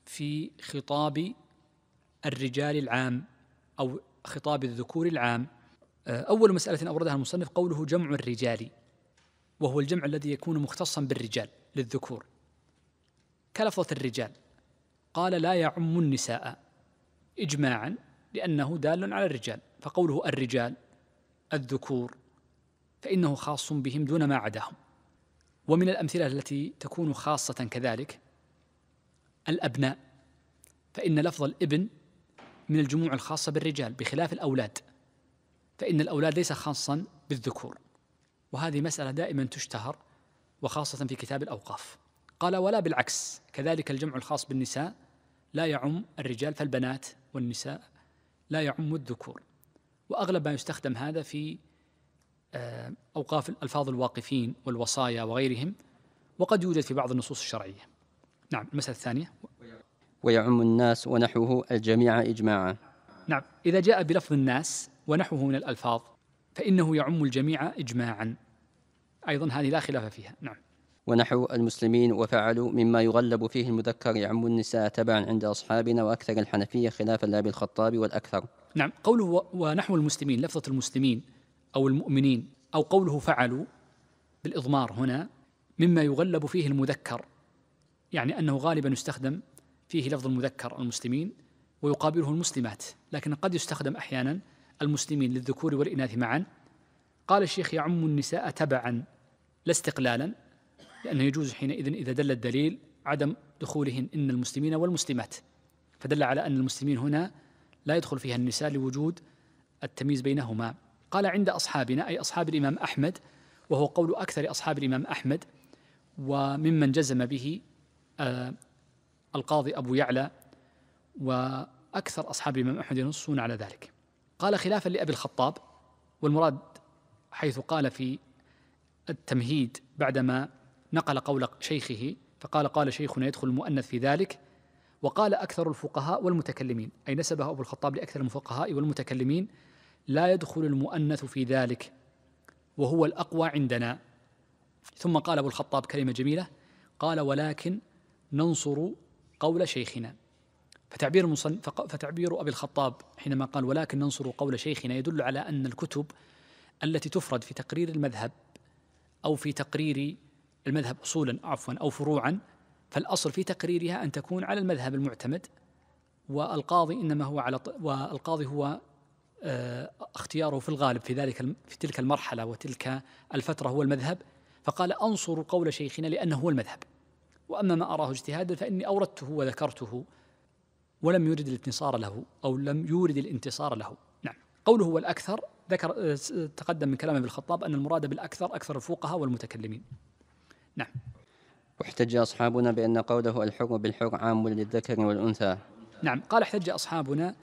في خطاب الرجال العام أو خطاب الذكور العام آه، أول مسألة أوردها المصنف قوله جمع الرجال وهو الجمع الذي يكون مختصا بالرجال للذكور كلفظة الرجال قال لا يعم النساء إجماعا لأنه دال على الرجال فقوله الرجال الذكور فإنه خاص بهم دون ما عداهم ومن الأمثلة التي تكون خاصة كذلك الأبناء فإن لفظ الابن من الجموع الخاصة بالرجال بخلاف الأولاد فإن الأولاد ليس خاصا بالذكور وهذه مسألة دائما تشتهر وخاصة في كتاب الأوقاف قال ولا بالعكس كذلك الجمع الخاص بالنساء لا يعم الرجال فالبنات والنساء لا يعم الذكور وأغلب ما يستخدم هذا في آه، أوقاف ألفاظ الواقفين والوصايا وغيرهم وقد يوجد في بعض النصوص الشرعية نعم المسألة الثانية ويعم الناس ونحوه الجميع إجماعا نعم إذا جاء بلفظ الناس ونحوه من الألفاظ فإنه يعم الجميع إجماعا أيضا هذه لا خلاف فيها نعم ونحو المسلمين وفعلوا مما يغلب فيه المذكر يعم النساء تبعا عند أصحابنا وأكثر الحنفية خلافا لأبي الخطاب والأكثر نعم قوله ونحو المسلمين لفظة المسلمين أو المؤمنين أو قوله فعلوا بالإضمار هنا مما يغلب فيه المذكر يعني أنه غالبا يستخدم فيه لفظ المذكر المسلمين ويقابله المسلمات لكن قد يستخدم أحيانا المسلمين للذكور والإناث معا قال الشيخ يعم النساء تبعا لا استقلالا لأنه يجوز حينئذ إذا دل الدليل عدم دخولهن إن المسلمين والمسلمات فدل على أن المسلمين هنا لا يدخل فيها النساء لوجود التمييز بينهما قال عند أصحابنا أي أصحاب الإمام أحمد وهو قول أكثر أصحاب الإمام أحمد وممن جزم به آه، القاضي أبو يعلى وأكثر أصحاب الإمام أحمد ينصون على ذلك قال خلافا لأبي الخطاب والمراد حيث قال في التمهيد بعدما نقل قول شيخه فقال قال شيخنا يدخل المؤنث في ذلك وقال أكثر الفقهاء والمتكلمين أي نسبه أبو الخطاب لأكثر الفقهاء والمتكلمين لا يدخل المؤنث في ذلك وهو الأقوى عندنا ثم قال أبو الخطاب كلمة جميلة قال ولكن ننصر قول شيخنا فتعبير فتعبير ابي الخطاب حينما قال ولكن ننصر قول شيخنا يدل على ان الكتب التي تفرد في تقرير المذهب او في تقرير المذهب أصولا عفوا أو فروعا فالأصل في تقريرها أن تكون على المذهب المعتمد والقاضي إنما هو على والقاضي هو آه، اختياره في الغالب في ذلك في تلك المرحلة وتلك الفترة هو المذهب فقال أنصر قول شيخنا لأنه هو المذهب وأما ما أراه اجتهادا فإني أوردته وذكرته ولم يرد الانتصار له أو لم يورد الانتصار له نعم قوله هو الاكثر ذكر آه، تقدم من كلام ابن الخطاب أن المراد بالأكثر أكثر الفقهاء والمتكلمين نعم واحتج أصحابنا بأن قوله الحر بالحر عام للذكر والأنثى نعم قال احتج أصحابنا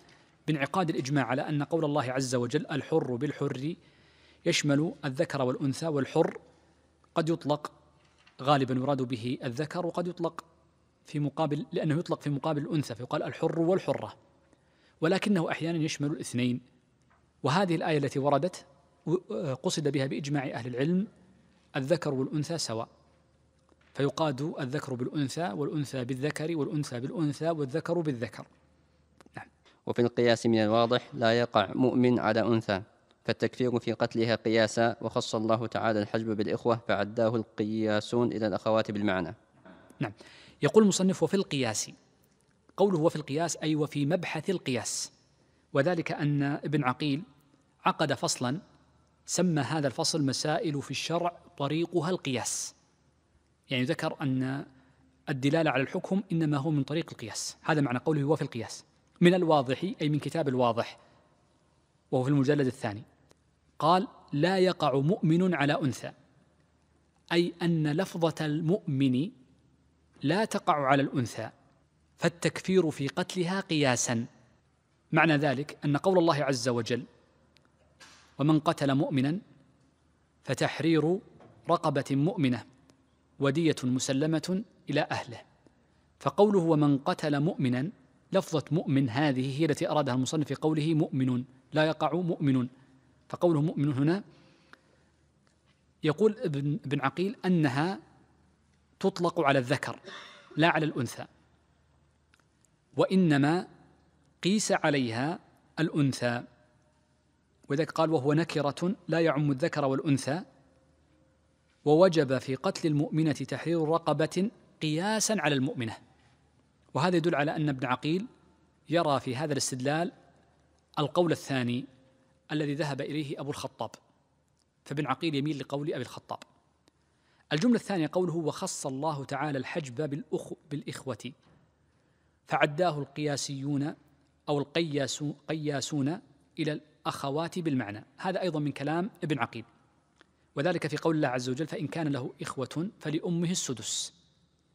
بانعقاد الإجماع على أن قول الله عز وجل الحر بالحر يشمل الذكر والأنثى والحر قد يطلق غالبا يراد به الذكر وقد يطلق في مقابل لأنه يطلق في مقابل الأنثى فيقال الحر والحرة ولكنه أحيانا يشمل الاثنين وهذه الآية التي وردت آه، قصد بها بإجماع أهل العلم الذكر والأنثى سواء فيقاد الذكر بالأنثى والأنثى بالذكر والأنثى بالأنثى والذكر بالذكر نعم وفي القياس من الواضح لا يقع مؤمن على أنثى فالتكفير في قتلها قياسا وخص الله تعالى الحجب بالإخوة فعداه القياسون إلى الأخوات بالمعنى نعم يقول المصنف وفي القياس قوله وفي القياس أي وفي مبحث القياس وذلك أن ابن عقيل عقد فصلا سمى هذا الفصل مسائل في الشرع طريقها القياس يعني ذكر أن الدلالة على الحكم إنما هو من طريق القياس هذا معنى قوله وفي القياس من الواضح أي من كتاب الواضح وهو في المجلد الثاني قال لا يقع مؤمن على أنثى أي أن لفظة المؤمن لا تقع على الأنثى فالتكفير في قتلها قياسا معنى ذلك أن قول الله عز وجل ومن قتل مؤمنا فتحرير رقبة مؤمنة ودية مسلمة إلى أهله فقوله ومن قتل مؤمنا لفظة مؤمن هذه هي التي أرادها المصنف في قوله مؤمن لا يقع مؤمن فقوله مؤمن هنا يقول ابن, ابن عقيل أنها تطلق على الذكر لا على الأنثى وإنما قيس عليها الأنثى وذلك قال وهو نكرة لا يعم الذكر والأنثى ووجب في قتل المؤمنة تحرير رقبة قياسا على المؤمنة وهذا يدل على أن ابن عقيل يرى في هذا الاستدلال القول الثاني الذي ذهب إليه أبو الخطاب فابن عقيل يميل لقول أبي الخطاب الجملة الثانية قوله وخص الله تعالى الحجب بالأخ بالإخوة فعداه القياسيون أو القياسون إلى الأخوات بالمعنى هذا أيضا من كلام ابن عقيل وذلك في قول الله عز وجل فإن كان له إخوة فلأمه السدس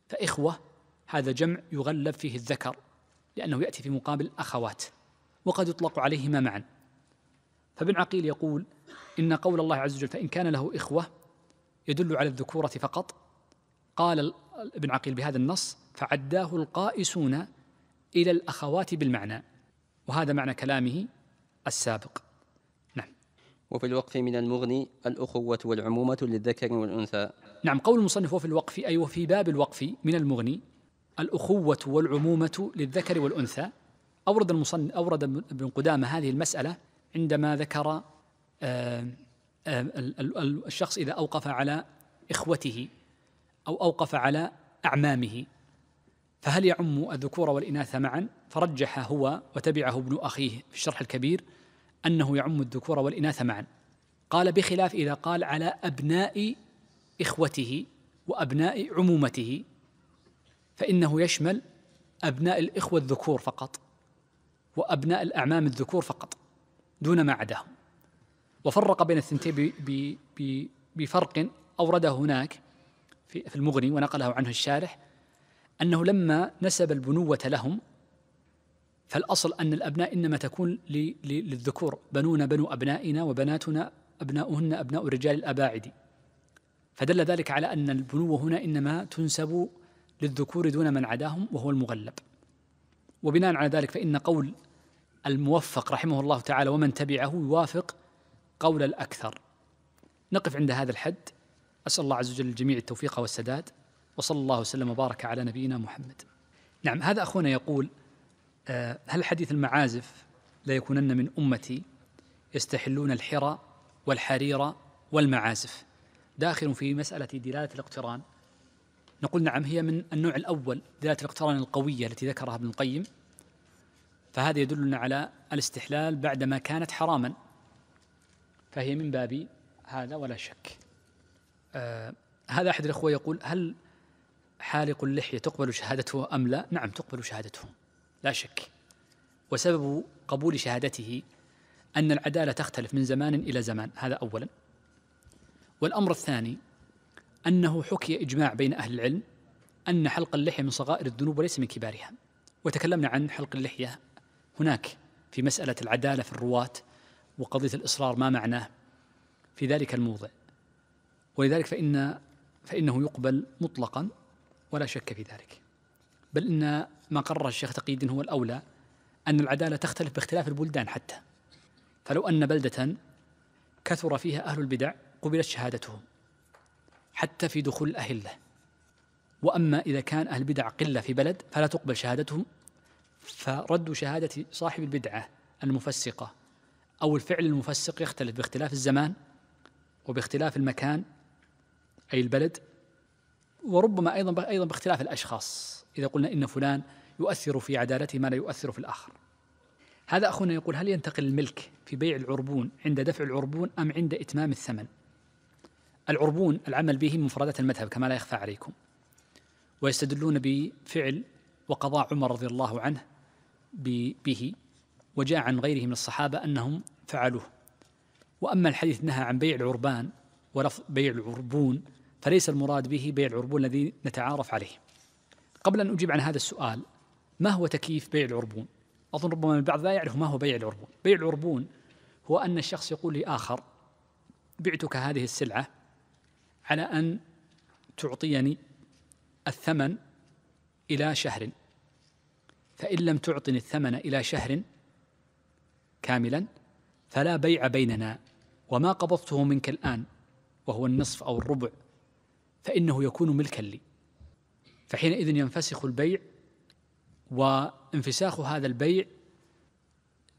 فإخوة هذا جمع يغلب فيه الذكر لأنه يأتي في مقابل أخوات وقد يطلق عليهما معا فابن عقيل يقول إن قول الله عز وجل فإن كان له إخوة يدل على الذكورة فقط قال ابن عقيل بهذا النص فعداه القائسون إلى الأخوات بالمعنى وهذا معنى كلامه السابق وفي الوقف من المغني الأخوة والعمومة للذكر والأنثى نعم قول المصنف وفي الوقف أي وفي باب الوقف من المغني الأخوة والعمومة للذكر والأنثى أورد المصنف أورد ابن قدامة هذه المسألة عندما ذكر آه، آه، الشخص إذا أوقف على إخوته أو أوقف على أعمامه فهل يعم الذكور والإناث معا فرجح هو وتبعه ابن أخيه في الشرح الكبير أنه يعم الذكور والإناث معا قال بخلاف إذا قال على أبناء إخوته وأبناء عمومته فإنه يشمل أبناء الإخوة الذكور فقط وأبناء الأعمام الذكور فقط دون ما عداهم وفرق بين الثنتين بفرق أورده هناك في المغني ونقله عنه الشارح أنه لما نسب البنوة لهم فالأصل أن الأبناء إنما تكون للذكور بنون بنو أبنائنا وبناتنا أبناؤهن أبناء الرجال الأباعد فدل ذلك على أن البنوة هنا إنما تنسب للذكور دون من عداهم وهو المغلب وبناء على ذلك فإن قول الموفق رحمه الله تعالى ومن تبعه يوافق قول الأكثر نقف عند هذا الحد أسأل الله عز وجل الجميع التوفيق والسداد وصلى الله وسلم وبارك على نبينا محمد نعم هذا أخونا يقول آه، هل حديث المعازف لا يكونن من أمتي يستحلون الحرى والحرير والمعازف داخل في مسألة دلالة الاقتران نقول نعم هي من النوع الأول دلالة الاقتران القوية التي ذكرها ابن القيم فهذا يدلنا على الاستحلال بعدما كانت حراما فهي من باب هذا ولا شك آه هذا أحد الأخوة يقول هل حالق اللحية تقبل شهادته أم لا نعم تقبل شهادته لا شك وسبب قبول شهادته أن العدالة تختلف من زمان إلى زمان هذا أولا والأمر الثاني أنه حكي إجماع بين أهل العلم أن حلق اللحية من صغائر الذنوب وليس من كبارها وتكلمنا عن حلق اللحية هناك في مسألة العدالة في الرواة وقضية الإصرار ما معناه في ذلك الموضع ولذلك فإن فإنه يقبل مطلقا ولا شك في ذلك بل إن ما قرر الشيخ تقي الدين هو الأولى أن العدالة تختلف باختلاف البلدان حتى فلو أن بلدة كثر فيها أهل البدع قبلت شهادتهم حتى في دخول الأهلة وأما إذا كان أهل البدع قلة في بلد فلا تقبل شهادتهم فرد شهادة صاحب البدعة المفسقة أو الفعل المفسق يختلف باختلاف الزمان وباختلاف المكان أي البلد وربما أيضا أيضا باختلاف الأشخاص إذا قلنا إن فلان يؤثر في عدالته ما لا يؤثر في الآخر هذا أخونا يقول هل ينتقل الملك في بيع العربون عند دفع العربون أم عند إتمام الثمن العربون العمل به مفردات المذهب كما لا يخفى عليكم ويستدلون بفعل وقضاء عمر رضي الله عنه به وجاء عن غيره من الصحابة أنهم فعلوه وأما الحديث نهى عن بيع العربان ولفظ بيع العربون فليس المراد به بيع العربون الذي نتعارف عليه قبل أن أجيب عن هذا السؤال ما هو تكييف بيع العربون؟ أظن ربما البعض لا يعرف ما هو بيع العربون بيع العربون هو أن الشخص يقول لآخر بعتك هذه السلعة على أن تعطيني الثمن إلى شهر فإن لم تعطني الثمن إلى شهر كاملا فلا بيع بيننا وما قبضته منك الآن وهو النصف أو الربع فإنه يكون ملكا لي فحينئذ ينفسخ البيع وانفساخ هذا البيع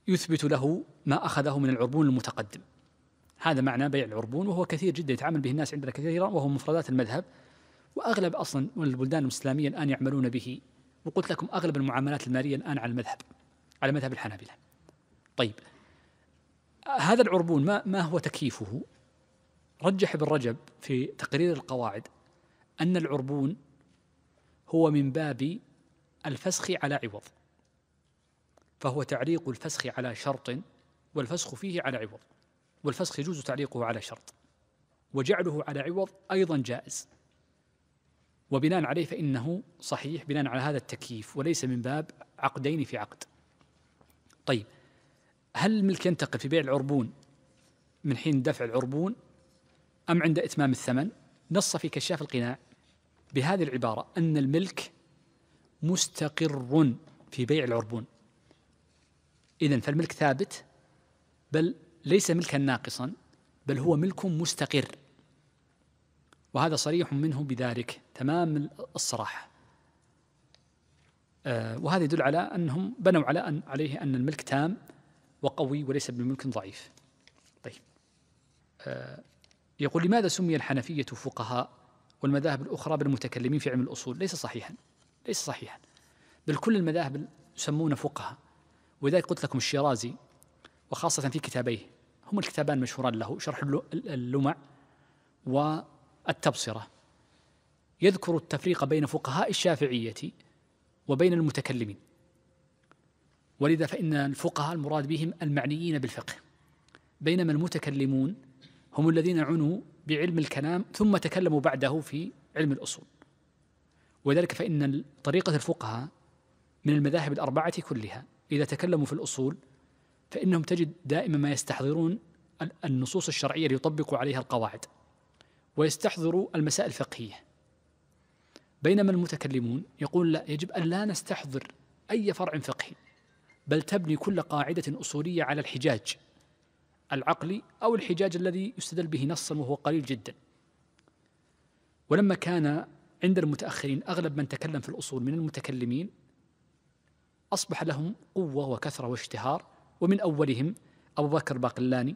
يثبت له ما أخذه من العربون المتقدم هذا معنى بيع العربون وهو كثير جدا يتعامل به الناس عندنا كثيرا وهو مفردات المذهب وأغلب أصلا البلدان الإسلامية الآن يعملون به وقلت لكم أغلب المعاملات المالية الآن على المذهب على مذهب الحنابلة طيب هذا العربون ما, ما هو تكييفه رجح ابن رجب في تقرير القواعد أن العربون هو من باب الفسخ على عوض فهو تعليق الفسخ على شرط والفسخ فيه على عوض والفسخ يجوز تعليقه على شرط وجعله على عوض أيضا جائز وبناء عليه فإنه صحيح بناء على هذا التكييف وليس من باب عقدين في عقد طيب هل الملك ينتقل في بيع العربون من حين دفع العربون أم عند إتمام الثمن نص في كشاف القناع بهذه العبارة أن الملك مستقر في بيع العربون إذا فالملك ثابت بل ليس ملكا ناقصا بل هو ملك مستقر وهذا صريح منه بذلك تمام الصراحة آه، وهذا يدل على أنهم بنوا على أن عليه أن الملك تام وقوي وليس بملك ضعيف طيب آه، يقول لماذا سمي الحنفية فقهاء والمذاهب الأخرى بالمتكلمين في علم الأصول ليس صحيحا ليس صحيحا بل كل المذاهب يسمون فقهاء ولذلك قلت لكم الشيرازي وخاصة في كتابيه هما الكتابان مشهوران له شرح اللمع والتبصرة يذكر التفريق بين فقهاء الشافعية وبين المتكلمين ولذا فإن الفقهاء المراد بهم المعنيين بالفقه بينما المتكلمون هم الذين عنوا بعلم الكلام ثم تكلموا بعده في علم الأصول وذلك فإن طريقة الفقهاء من المذاهب الأربعة كلها إذا تكلموا في الأصول فإنهم تجد دائما ما يستحضرون النصوص الشرعية ليطبقوا عليها القواعد ويستحضروا المسائل الفقهية بينما المتكلمون يقول لا يجب أن لا نستحضر أي فرع فقهي بل تبني كل قاعدة أصولية على الحجاج العقلي أو الحجاج الذي يستدل به نصا وهو قليل جدا ولما كان عند المتأخرين أغلب من تكلم في الأصول من المتكلمين أصبح لهم قوة وكثرة واشتهار ومن أولهم أبو بكر باقلاني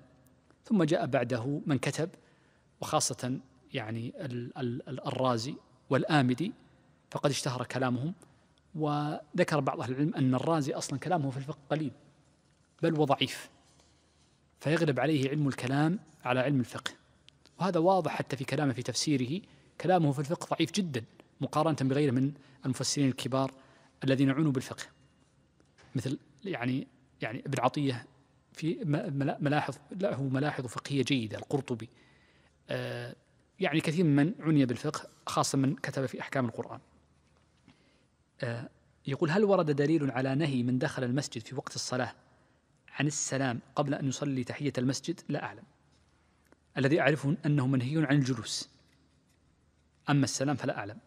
ثم جاء بعده من كتب وخاصة يعني الرازي والآمدي فقد اشتهر كلامهم وذكر بعض أهل العلم أن الرازي أصلا كلامه في الفقه قليل بل وضعيف فيغلب عليه علم الكلام على علم الفقه وهذا واضح حتى في كلامه في تفسيره كلامه في الفقه ضعيف جدا مقارنة بغيره من المفسرين الكبار الذين عنوا بالفقه مثل يعني يعني ابن عطية في ملاحظ له ملاحظ فقهية جيدة القرطبي آه، يعني كثير من عني بالفقه خاصة من كتب في أحكام القرآن آه، يقول هل ورد دليل على نهي من دخل المسجد في وقت الصلاة عن السلام قبل أن يصلي تحية المسجد لا أعلم الذي أعرفه أنه منهي عن الجلوس أما السلام فلا أعلم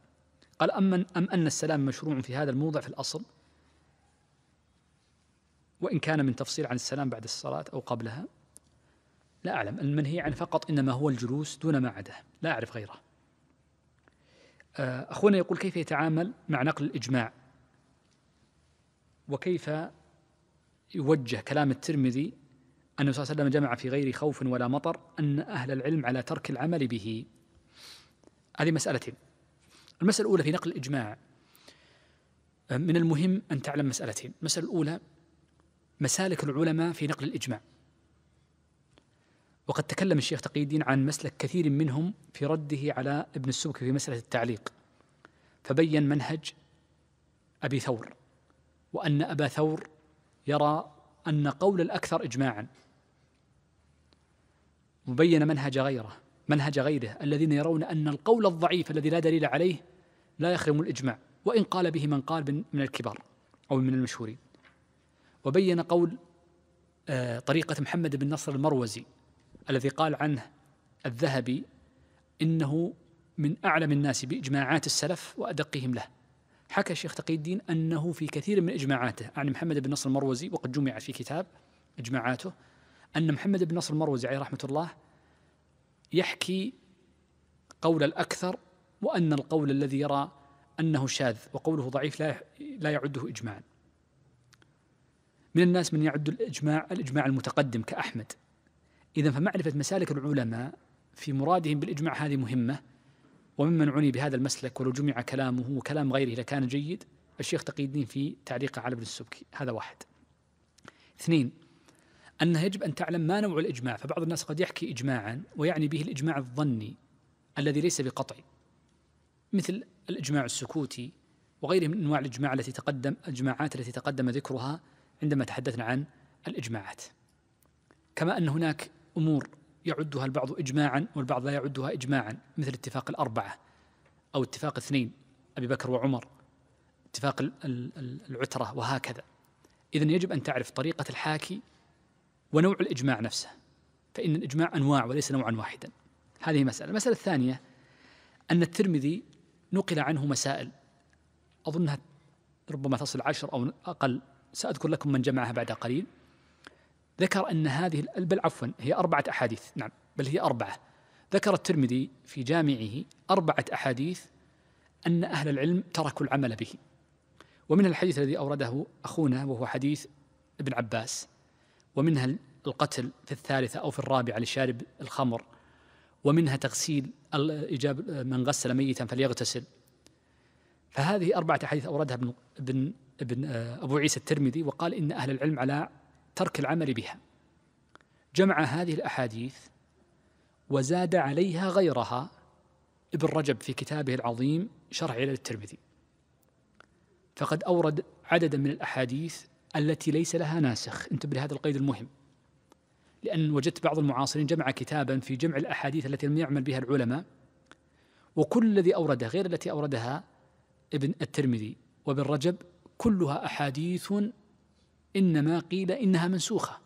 قال أما أم أن السلام مشروع في هذا الموضع في الأصل وإن كان من تفصيل عن السلام بعد الصلاة أو قبلها لا أعلم المنهي عنه فقط إنما هو الجلوس دون ما عداه لا أعرف غيره آه، أخونا يقول كيف يتعامل مع نقل الإجماع وكيف يوجه كلام الترمذي أنه صلى الله عليه وسلم جمع في غير خوف ولا مطر أن أهل العلم على ترك العمل به هذه مسألتين المسألة الأولى في نقل الإجماع من المهم أن تعلم مسألتين المسألة الأولى مسالك العلماء في نقل الإجماع وقد تكلم الشيخ تقي الدين عن مسلك كثير منهم في رده على ابن السبكي في مسألة التعليق فبين منهج أبي ثور وأن أبا ثور يرى أن قول الأكثر إجماعا وبين منهج غيره منهج غيره الذين يرون أن القول الضعيف الذي لا دليل عليه لا يخرم الإجماع وإن قال به من قال من الكبار أو من المشهورين وبين قول آه، طريقة محمد بن نصر المروزي الذي قال عنه الذهبي إنه من أعلم الناس بإجماعات السلف وأدقهم له حكى الشيخ تقي الدين أنه في كثير من إجماعاته عن يعني محمد بن نصر المروزي وقد جمع في كتاب إجماعاته أن محمد بن نصر المروزي عليه رحمة الله يحكي قول الأكثر وأن القول الذي يرى أنه شاذ وقوله ضعيف لا لا يعده إجماعا من الناس من يعد الإجماع الإجماع المتقدم كأحمد إذا فمعرفة مسالك العلماء في مرادهم بالإجماع هذه مهمة وممن عني بهذا المسلك ولو جمع كلامه وكلام غيره لكان جيد الشيخ تقي الدين في تعليقه على ابن السبكي هذا واحد اثنين أنه يجب أن تعلم ما نوع الإجماع فبعض الناس قد يحكي إجماعا ويعني به الإجماع الظني الذي ليس بقطعي مثل الإجماع السكوتي وغيره من أنواع الإجماع التي تقدم الإجماعات التي تقدم ذكرها عندما تحدثنا عن الإجماعات كما أن هناك أمور يعدها البعض إجماعا والبعض لا يعدها إجماعا مثل اتفاق الأربعة أو اتفاق اثنين أبي بكر وعمر اتفاق العترة وهكذا إذا يجب أن تعرف طريقة الحاكي ونوع الإجماع نفسه فإن الإجماع أنواع وليس نوعا واحدا هذه مسألة المسألة الثانية أن الترمذي نقل عنه مسائل أظنها ربما تصل عشر أو أقل سأذكر لكم من جمعها بعد قليل ذكر أن هذه بل عفوا هي أربعة أحاديث نعم بل هي أربعة ذكر الترمذي في جامعه أربعة أحاديث أن أهل العلم تركوا العمل به ومنها الحديث الذي أورده أخونا وهو حديث ابن عباس ومنها القتل في الثالثة أو في الرابعة لشارب الخمر ومنها تغسيل الإجاب من غسل ميتا فليغتسل فهذه أربعة أحاديث أوردها ابن ابن ابن آه، أبو عيسى الترمذي وقال إن أهل العلم على ترك العمل بها جمع هذه الأحاديث وزاد عليها غيرها ابن رجب في كتابه العظيم شرح علل الترمذي فقد أورد عددا من الأحاديث التي ليس لها ناسخ انتبه لهذا القيد المهم لأن وجدت بعض المعاصرين جمع كتابا في جمع الأحاديث التي لم يعمل بها العلماء وكل الذي أورده غير التي أوردها ابن الترمذي وابن رجب كلها أحاديث إنما قيل إنها منسوخة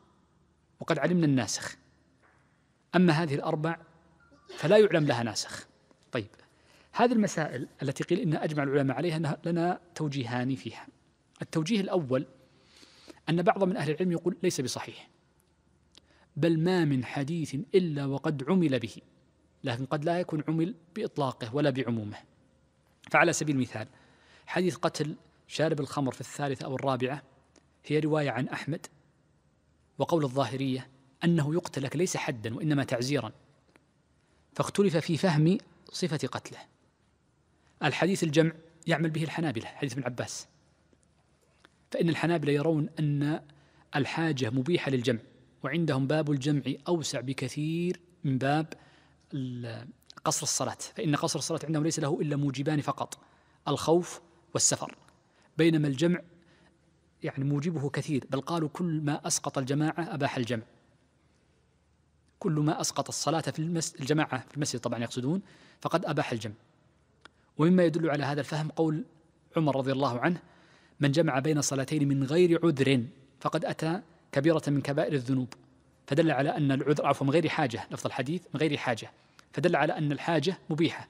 وقد علمنا الناسخ أما هذه الأربع فلا يعلم لها ناسخ طيب هذه المسائل التي قيل إن أجمع العلماء عليها لنا توجيهان فيها التوجيه الأول أن بعض من أهل العلم يقول ليس بصحيح بل ما من حديث إلا وقد عمل به لكن قد لا يكون عمل بإطلاقه ولا بعمومه فعلى سبيل المثال حديث قتل شارب الخمر في الثالثة أو الرابعة هي رواية عن أحمد وقول الظاهرية أنه يقتل ليس حدا وإنما تعزيرا فاختلف في فهم صفة قتله الحديث الجمع يعمل به الحنابلة حديث ابن عباس فإن الحنابلة يرون أن الحاجة مبيحة للجمع وعندهم باب الجمع أوسع بكثير من باب قصر الصلاة فإن قصر الصلاة عندهم ليس له إلا موجبان فقط الخوف والسفر بينما الجمع يعني موجبه كثير بل قالوا كل ما أسقط الجماعة أباح الجمع كل ما أسقط الصلاة في المس... الجماعة في المسجد طبعا يقصدون فقد أباح الجمع ومما يدل على هذا الفهم قول عمر رضي الله عنه من جمع بين صلاتين من غير عذر فقد أتى كبيرة من كبائر الذنوب فدل على أن العذر عفوا من غير حاجة لفظ الحديث من غير حاجة فدل على أن الحاجة مبيحة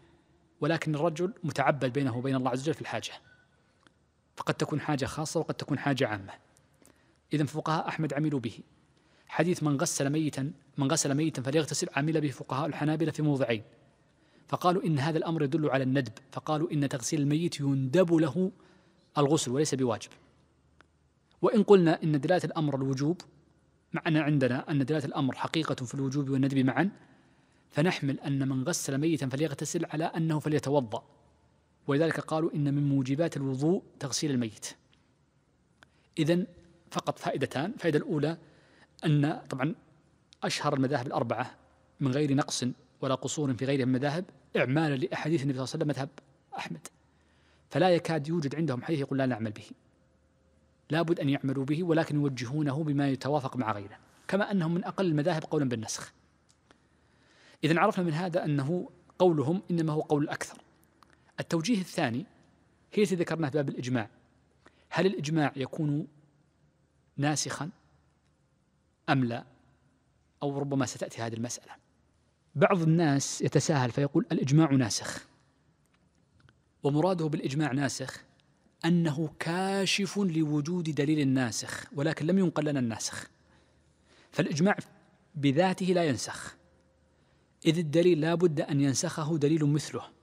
ولكن الرجل متعبد بينه وبين الله عز وجل في الحاجة فقد تكون حاجة خاصة وقد تكون حاجة عامة إذا فقهاء أحمد عملوا به حديث من غسل ميتا من غسل ميتا فليغتسل عمل به فقهاء الحنابلة في موضعين فقالوا إن هذا الأمر يدل على الندب فقالوا إن تغسيل الميت يندب له الغسل وليس بواجب وإن قلنا إن دلالة الأمر الوجوب معنا عندنا أن دلالة الأمر حقيقة في الوجوب والندب معا فنحمل أن من غسل ميتا فليغتسل على أنه فليتوضأ ولذلك قالوا إن من موجبات الوضوء تغسيل الميت إذا فقط فائدتان الفائدة الأولى أن طبعا أشهر المذاهب الأربعة من غير نقص ولا قصور في غيرها من المذاهب إعمالا لأحاديث النبي صلى الله عليه وسلم مذهب أحمد فلا يكاد يوجد عندهم حديث يقول لا نعمل به لابد أن يعملوا به ولكن يوجهونه بما يتوافق مع غيره كما أنهم من أقل المذاهب قولا بالنسخ إذا عرفنا من هذا أنه قولهم إنما هو قول الأكثر التوجيه الثاني هي التي ذكرناها باب الإجماع هل الإجماع يكون ناسخا أم لا أو ربما ستأتي هذه المسألة بعض الناس يتساهل فيقول الإجماع ناسخ ومراده بالإجماع ناسخ أنه كاشف لوجود دليل ناسخ ولكن لم ينقل لنا الناسخ فالإجماع بذاته لا ينسخ إذ الدليل لا بد أن ينسخه دليل مثله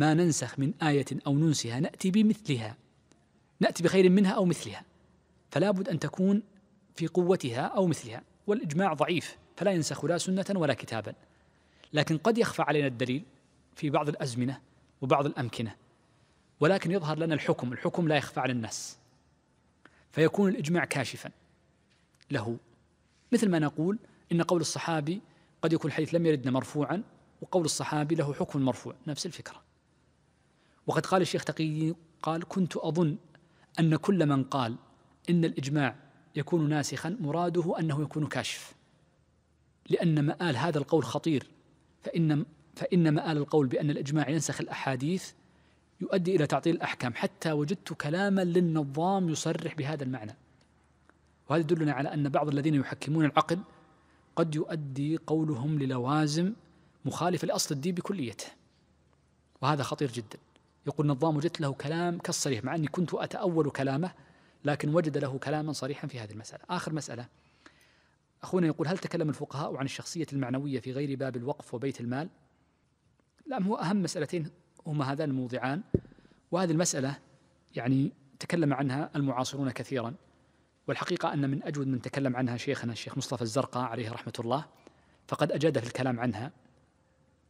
ما ننسخ من آية أو ننسها نأتي بمثلها نأتي بخير منها أو مثلها فلا بد أن تكون في قوتها أو مثلها والإجماع ضعيف فلا ينسخ لا سنة ولا كتابا لكن قد يخفى علينا الدليل في بعض الأزمنة وبعض الأمكنة ولكن يظهر لنا الحكم الحكم لا يخفى على الناس فيكون الإجماع كاشفا له مثل ما نقول إن قول الصحابي قد يكون الحديث لم يردنا مرفوعا وقول الصحابي له حكم مرفوع نفس الفكره وقد قال الشيخ تقي قال كنت أظن أن كل من قال إن الإجماع يكون ناسخا مراده أنه يكون كاشف لأن مآل هذا القول خطير فإن فإن مآل القول بأن الإجماع ينسخ الأحاديث يؤدي إلى تعطيل الأحكام حتى وجدت كلاما للنظام يصرح بهذا المعنى وهذا يدلنا على أن بعض الذين يحكمون العقل قد يؤدي قولهم للوازم مخالفة لأصل الدين بكليته وهذا خطير جدا يقول نظام وجدت له كلام كالصريح مع أني كنت أتأول كلامه لكن وجد له كلاما صريحا في هذه المسألة آخر مسألة أخونا يقول هل تكلم الفقهاء عن الشخصية المعنوية في غير باب الوقف وبيت المال لا هو أهم مسألتين هما هذان الموضعان وهذه المسألة يعني تكلم عنها المعاصرون كثيرا والحقيقة أن من أجود من تكلم عنها شيخنا الشيخ مصطفى الزرقاء عليه رحمة الله فقد أجاد في الكلام عنها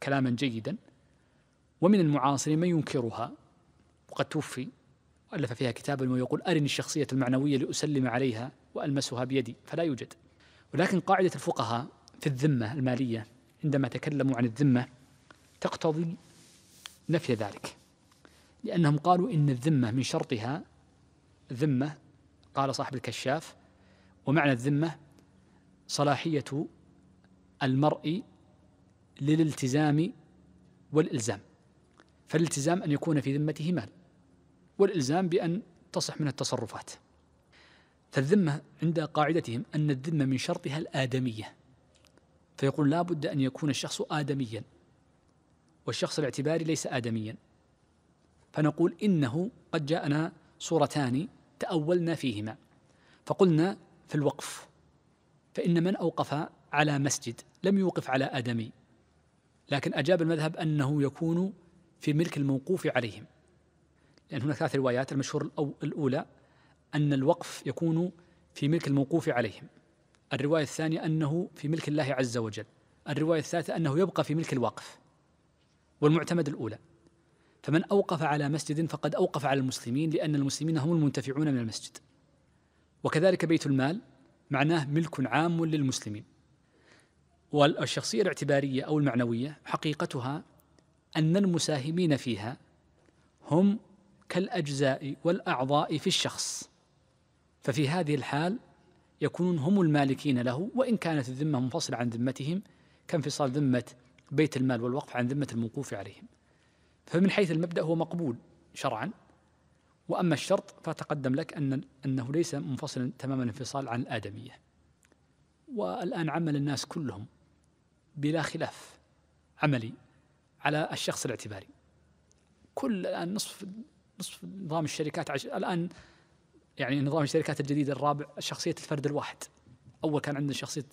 كلاما جيدا ومن المعاصرين من ينكرها وقد توفي وألف فيها كتابا ويقول أرني الشخصية المعنوية لأسلم عليها وألمسها بيدي فلا يوجد ولكن قاعدة الفقهاء في الذمة المالية عندما تكلموا عن الذمة تقتضي نفي ذلك لأنهم قالوا إن الذمة من شرطها ذمة قال صاحب الكشاف ومعنى الذمة صلاحية المرء للالتزام والإلزام فالالتزام أن يكون في ذمته مال والإلزام بأن تصح من التصرفات فالذمة عند قاعدتهم أن الذمة من شرطها الآدمية فيقول لا بد أن يكون الشخص آدميا والشخص الاعتباري ليس آدميا فنقول إنه قد جاءنا صورتان تأولنا فيهما فقلنا في الوقف فإن من أوقف على مسجد لم يوقف على آدمي لكن أجاب المذهب أنه يكون في ملك الموقوف عليهم لأن هناك ثلاث روايات المشهور الأولى أن الوقف يكون في ملك الموقوف عليهم الرواية الثانية أنه في ملك الله عز وجل الرواية الثالثة أنه يبقى في ملك الواقف والمعتمد الأولى فمن أوقف على مسجد فقد أوقف على المسلمين لأن المسلمين هم المنتفعون من المسجد وكذلك بيت المال معناه ملك عام للمسلمين والشخصية الاعتبارية أو المعنوية حقيقتها أن المساهمين فيها هم كالأجزاء والأعضاء في الشخص ففي هذه الحال يكونون هم المالكين له وإن كانت الذمة منفصلة عن ذمتهم كانفصال ذمة بيت المال والوقف عن ذمة الموقوف عليهم فمن حيث المبدأ هو مقبول شرعا وأما الشرط فتقدم لك أن أنه ليس منفصلا تماما انفصال عن الآدمية والآن عمل الناس كلهم بلا خلاف عملي على الشخص الاعتباري كل الان نصف نصف نظام الشركات عش... الان يعني نظام الشركات الجديد الرابع شخصيه الفرد الواحد اول كان عندنا شخصيه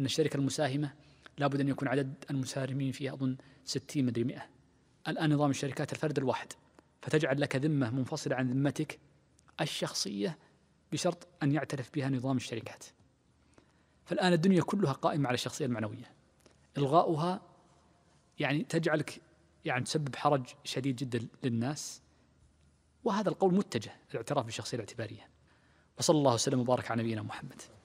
ان الشركه المساهمه لابد ان يكون عدد المساهمين فيها اظن 60 مدري 100 الان نظام الشركات الفرد الواحد فتجعل لك ذمه منفصله عن ذمتك الشخصيه بشرط ان يعترف بها نظام الشركات فالان الدنيا كلها قائمه على الشخصيه المعنويه الغاؤها يعني تجعلك يعني تسبب حرج شديد جدا للناس وهذا القول متجه الاعتراف بالشخصيه الاعتباريه وصلى الله وسلم وبارك على نبينا محمد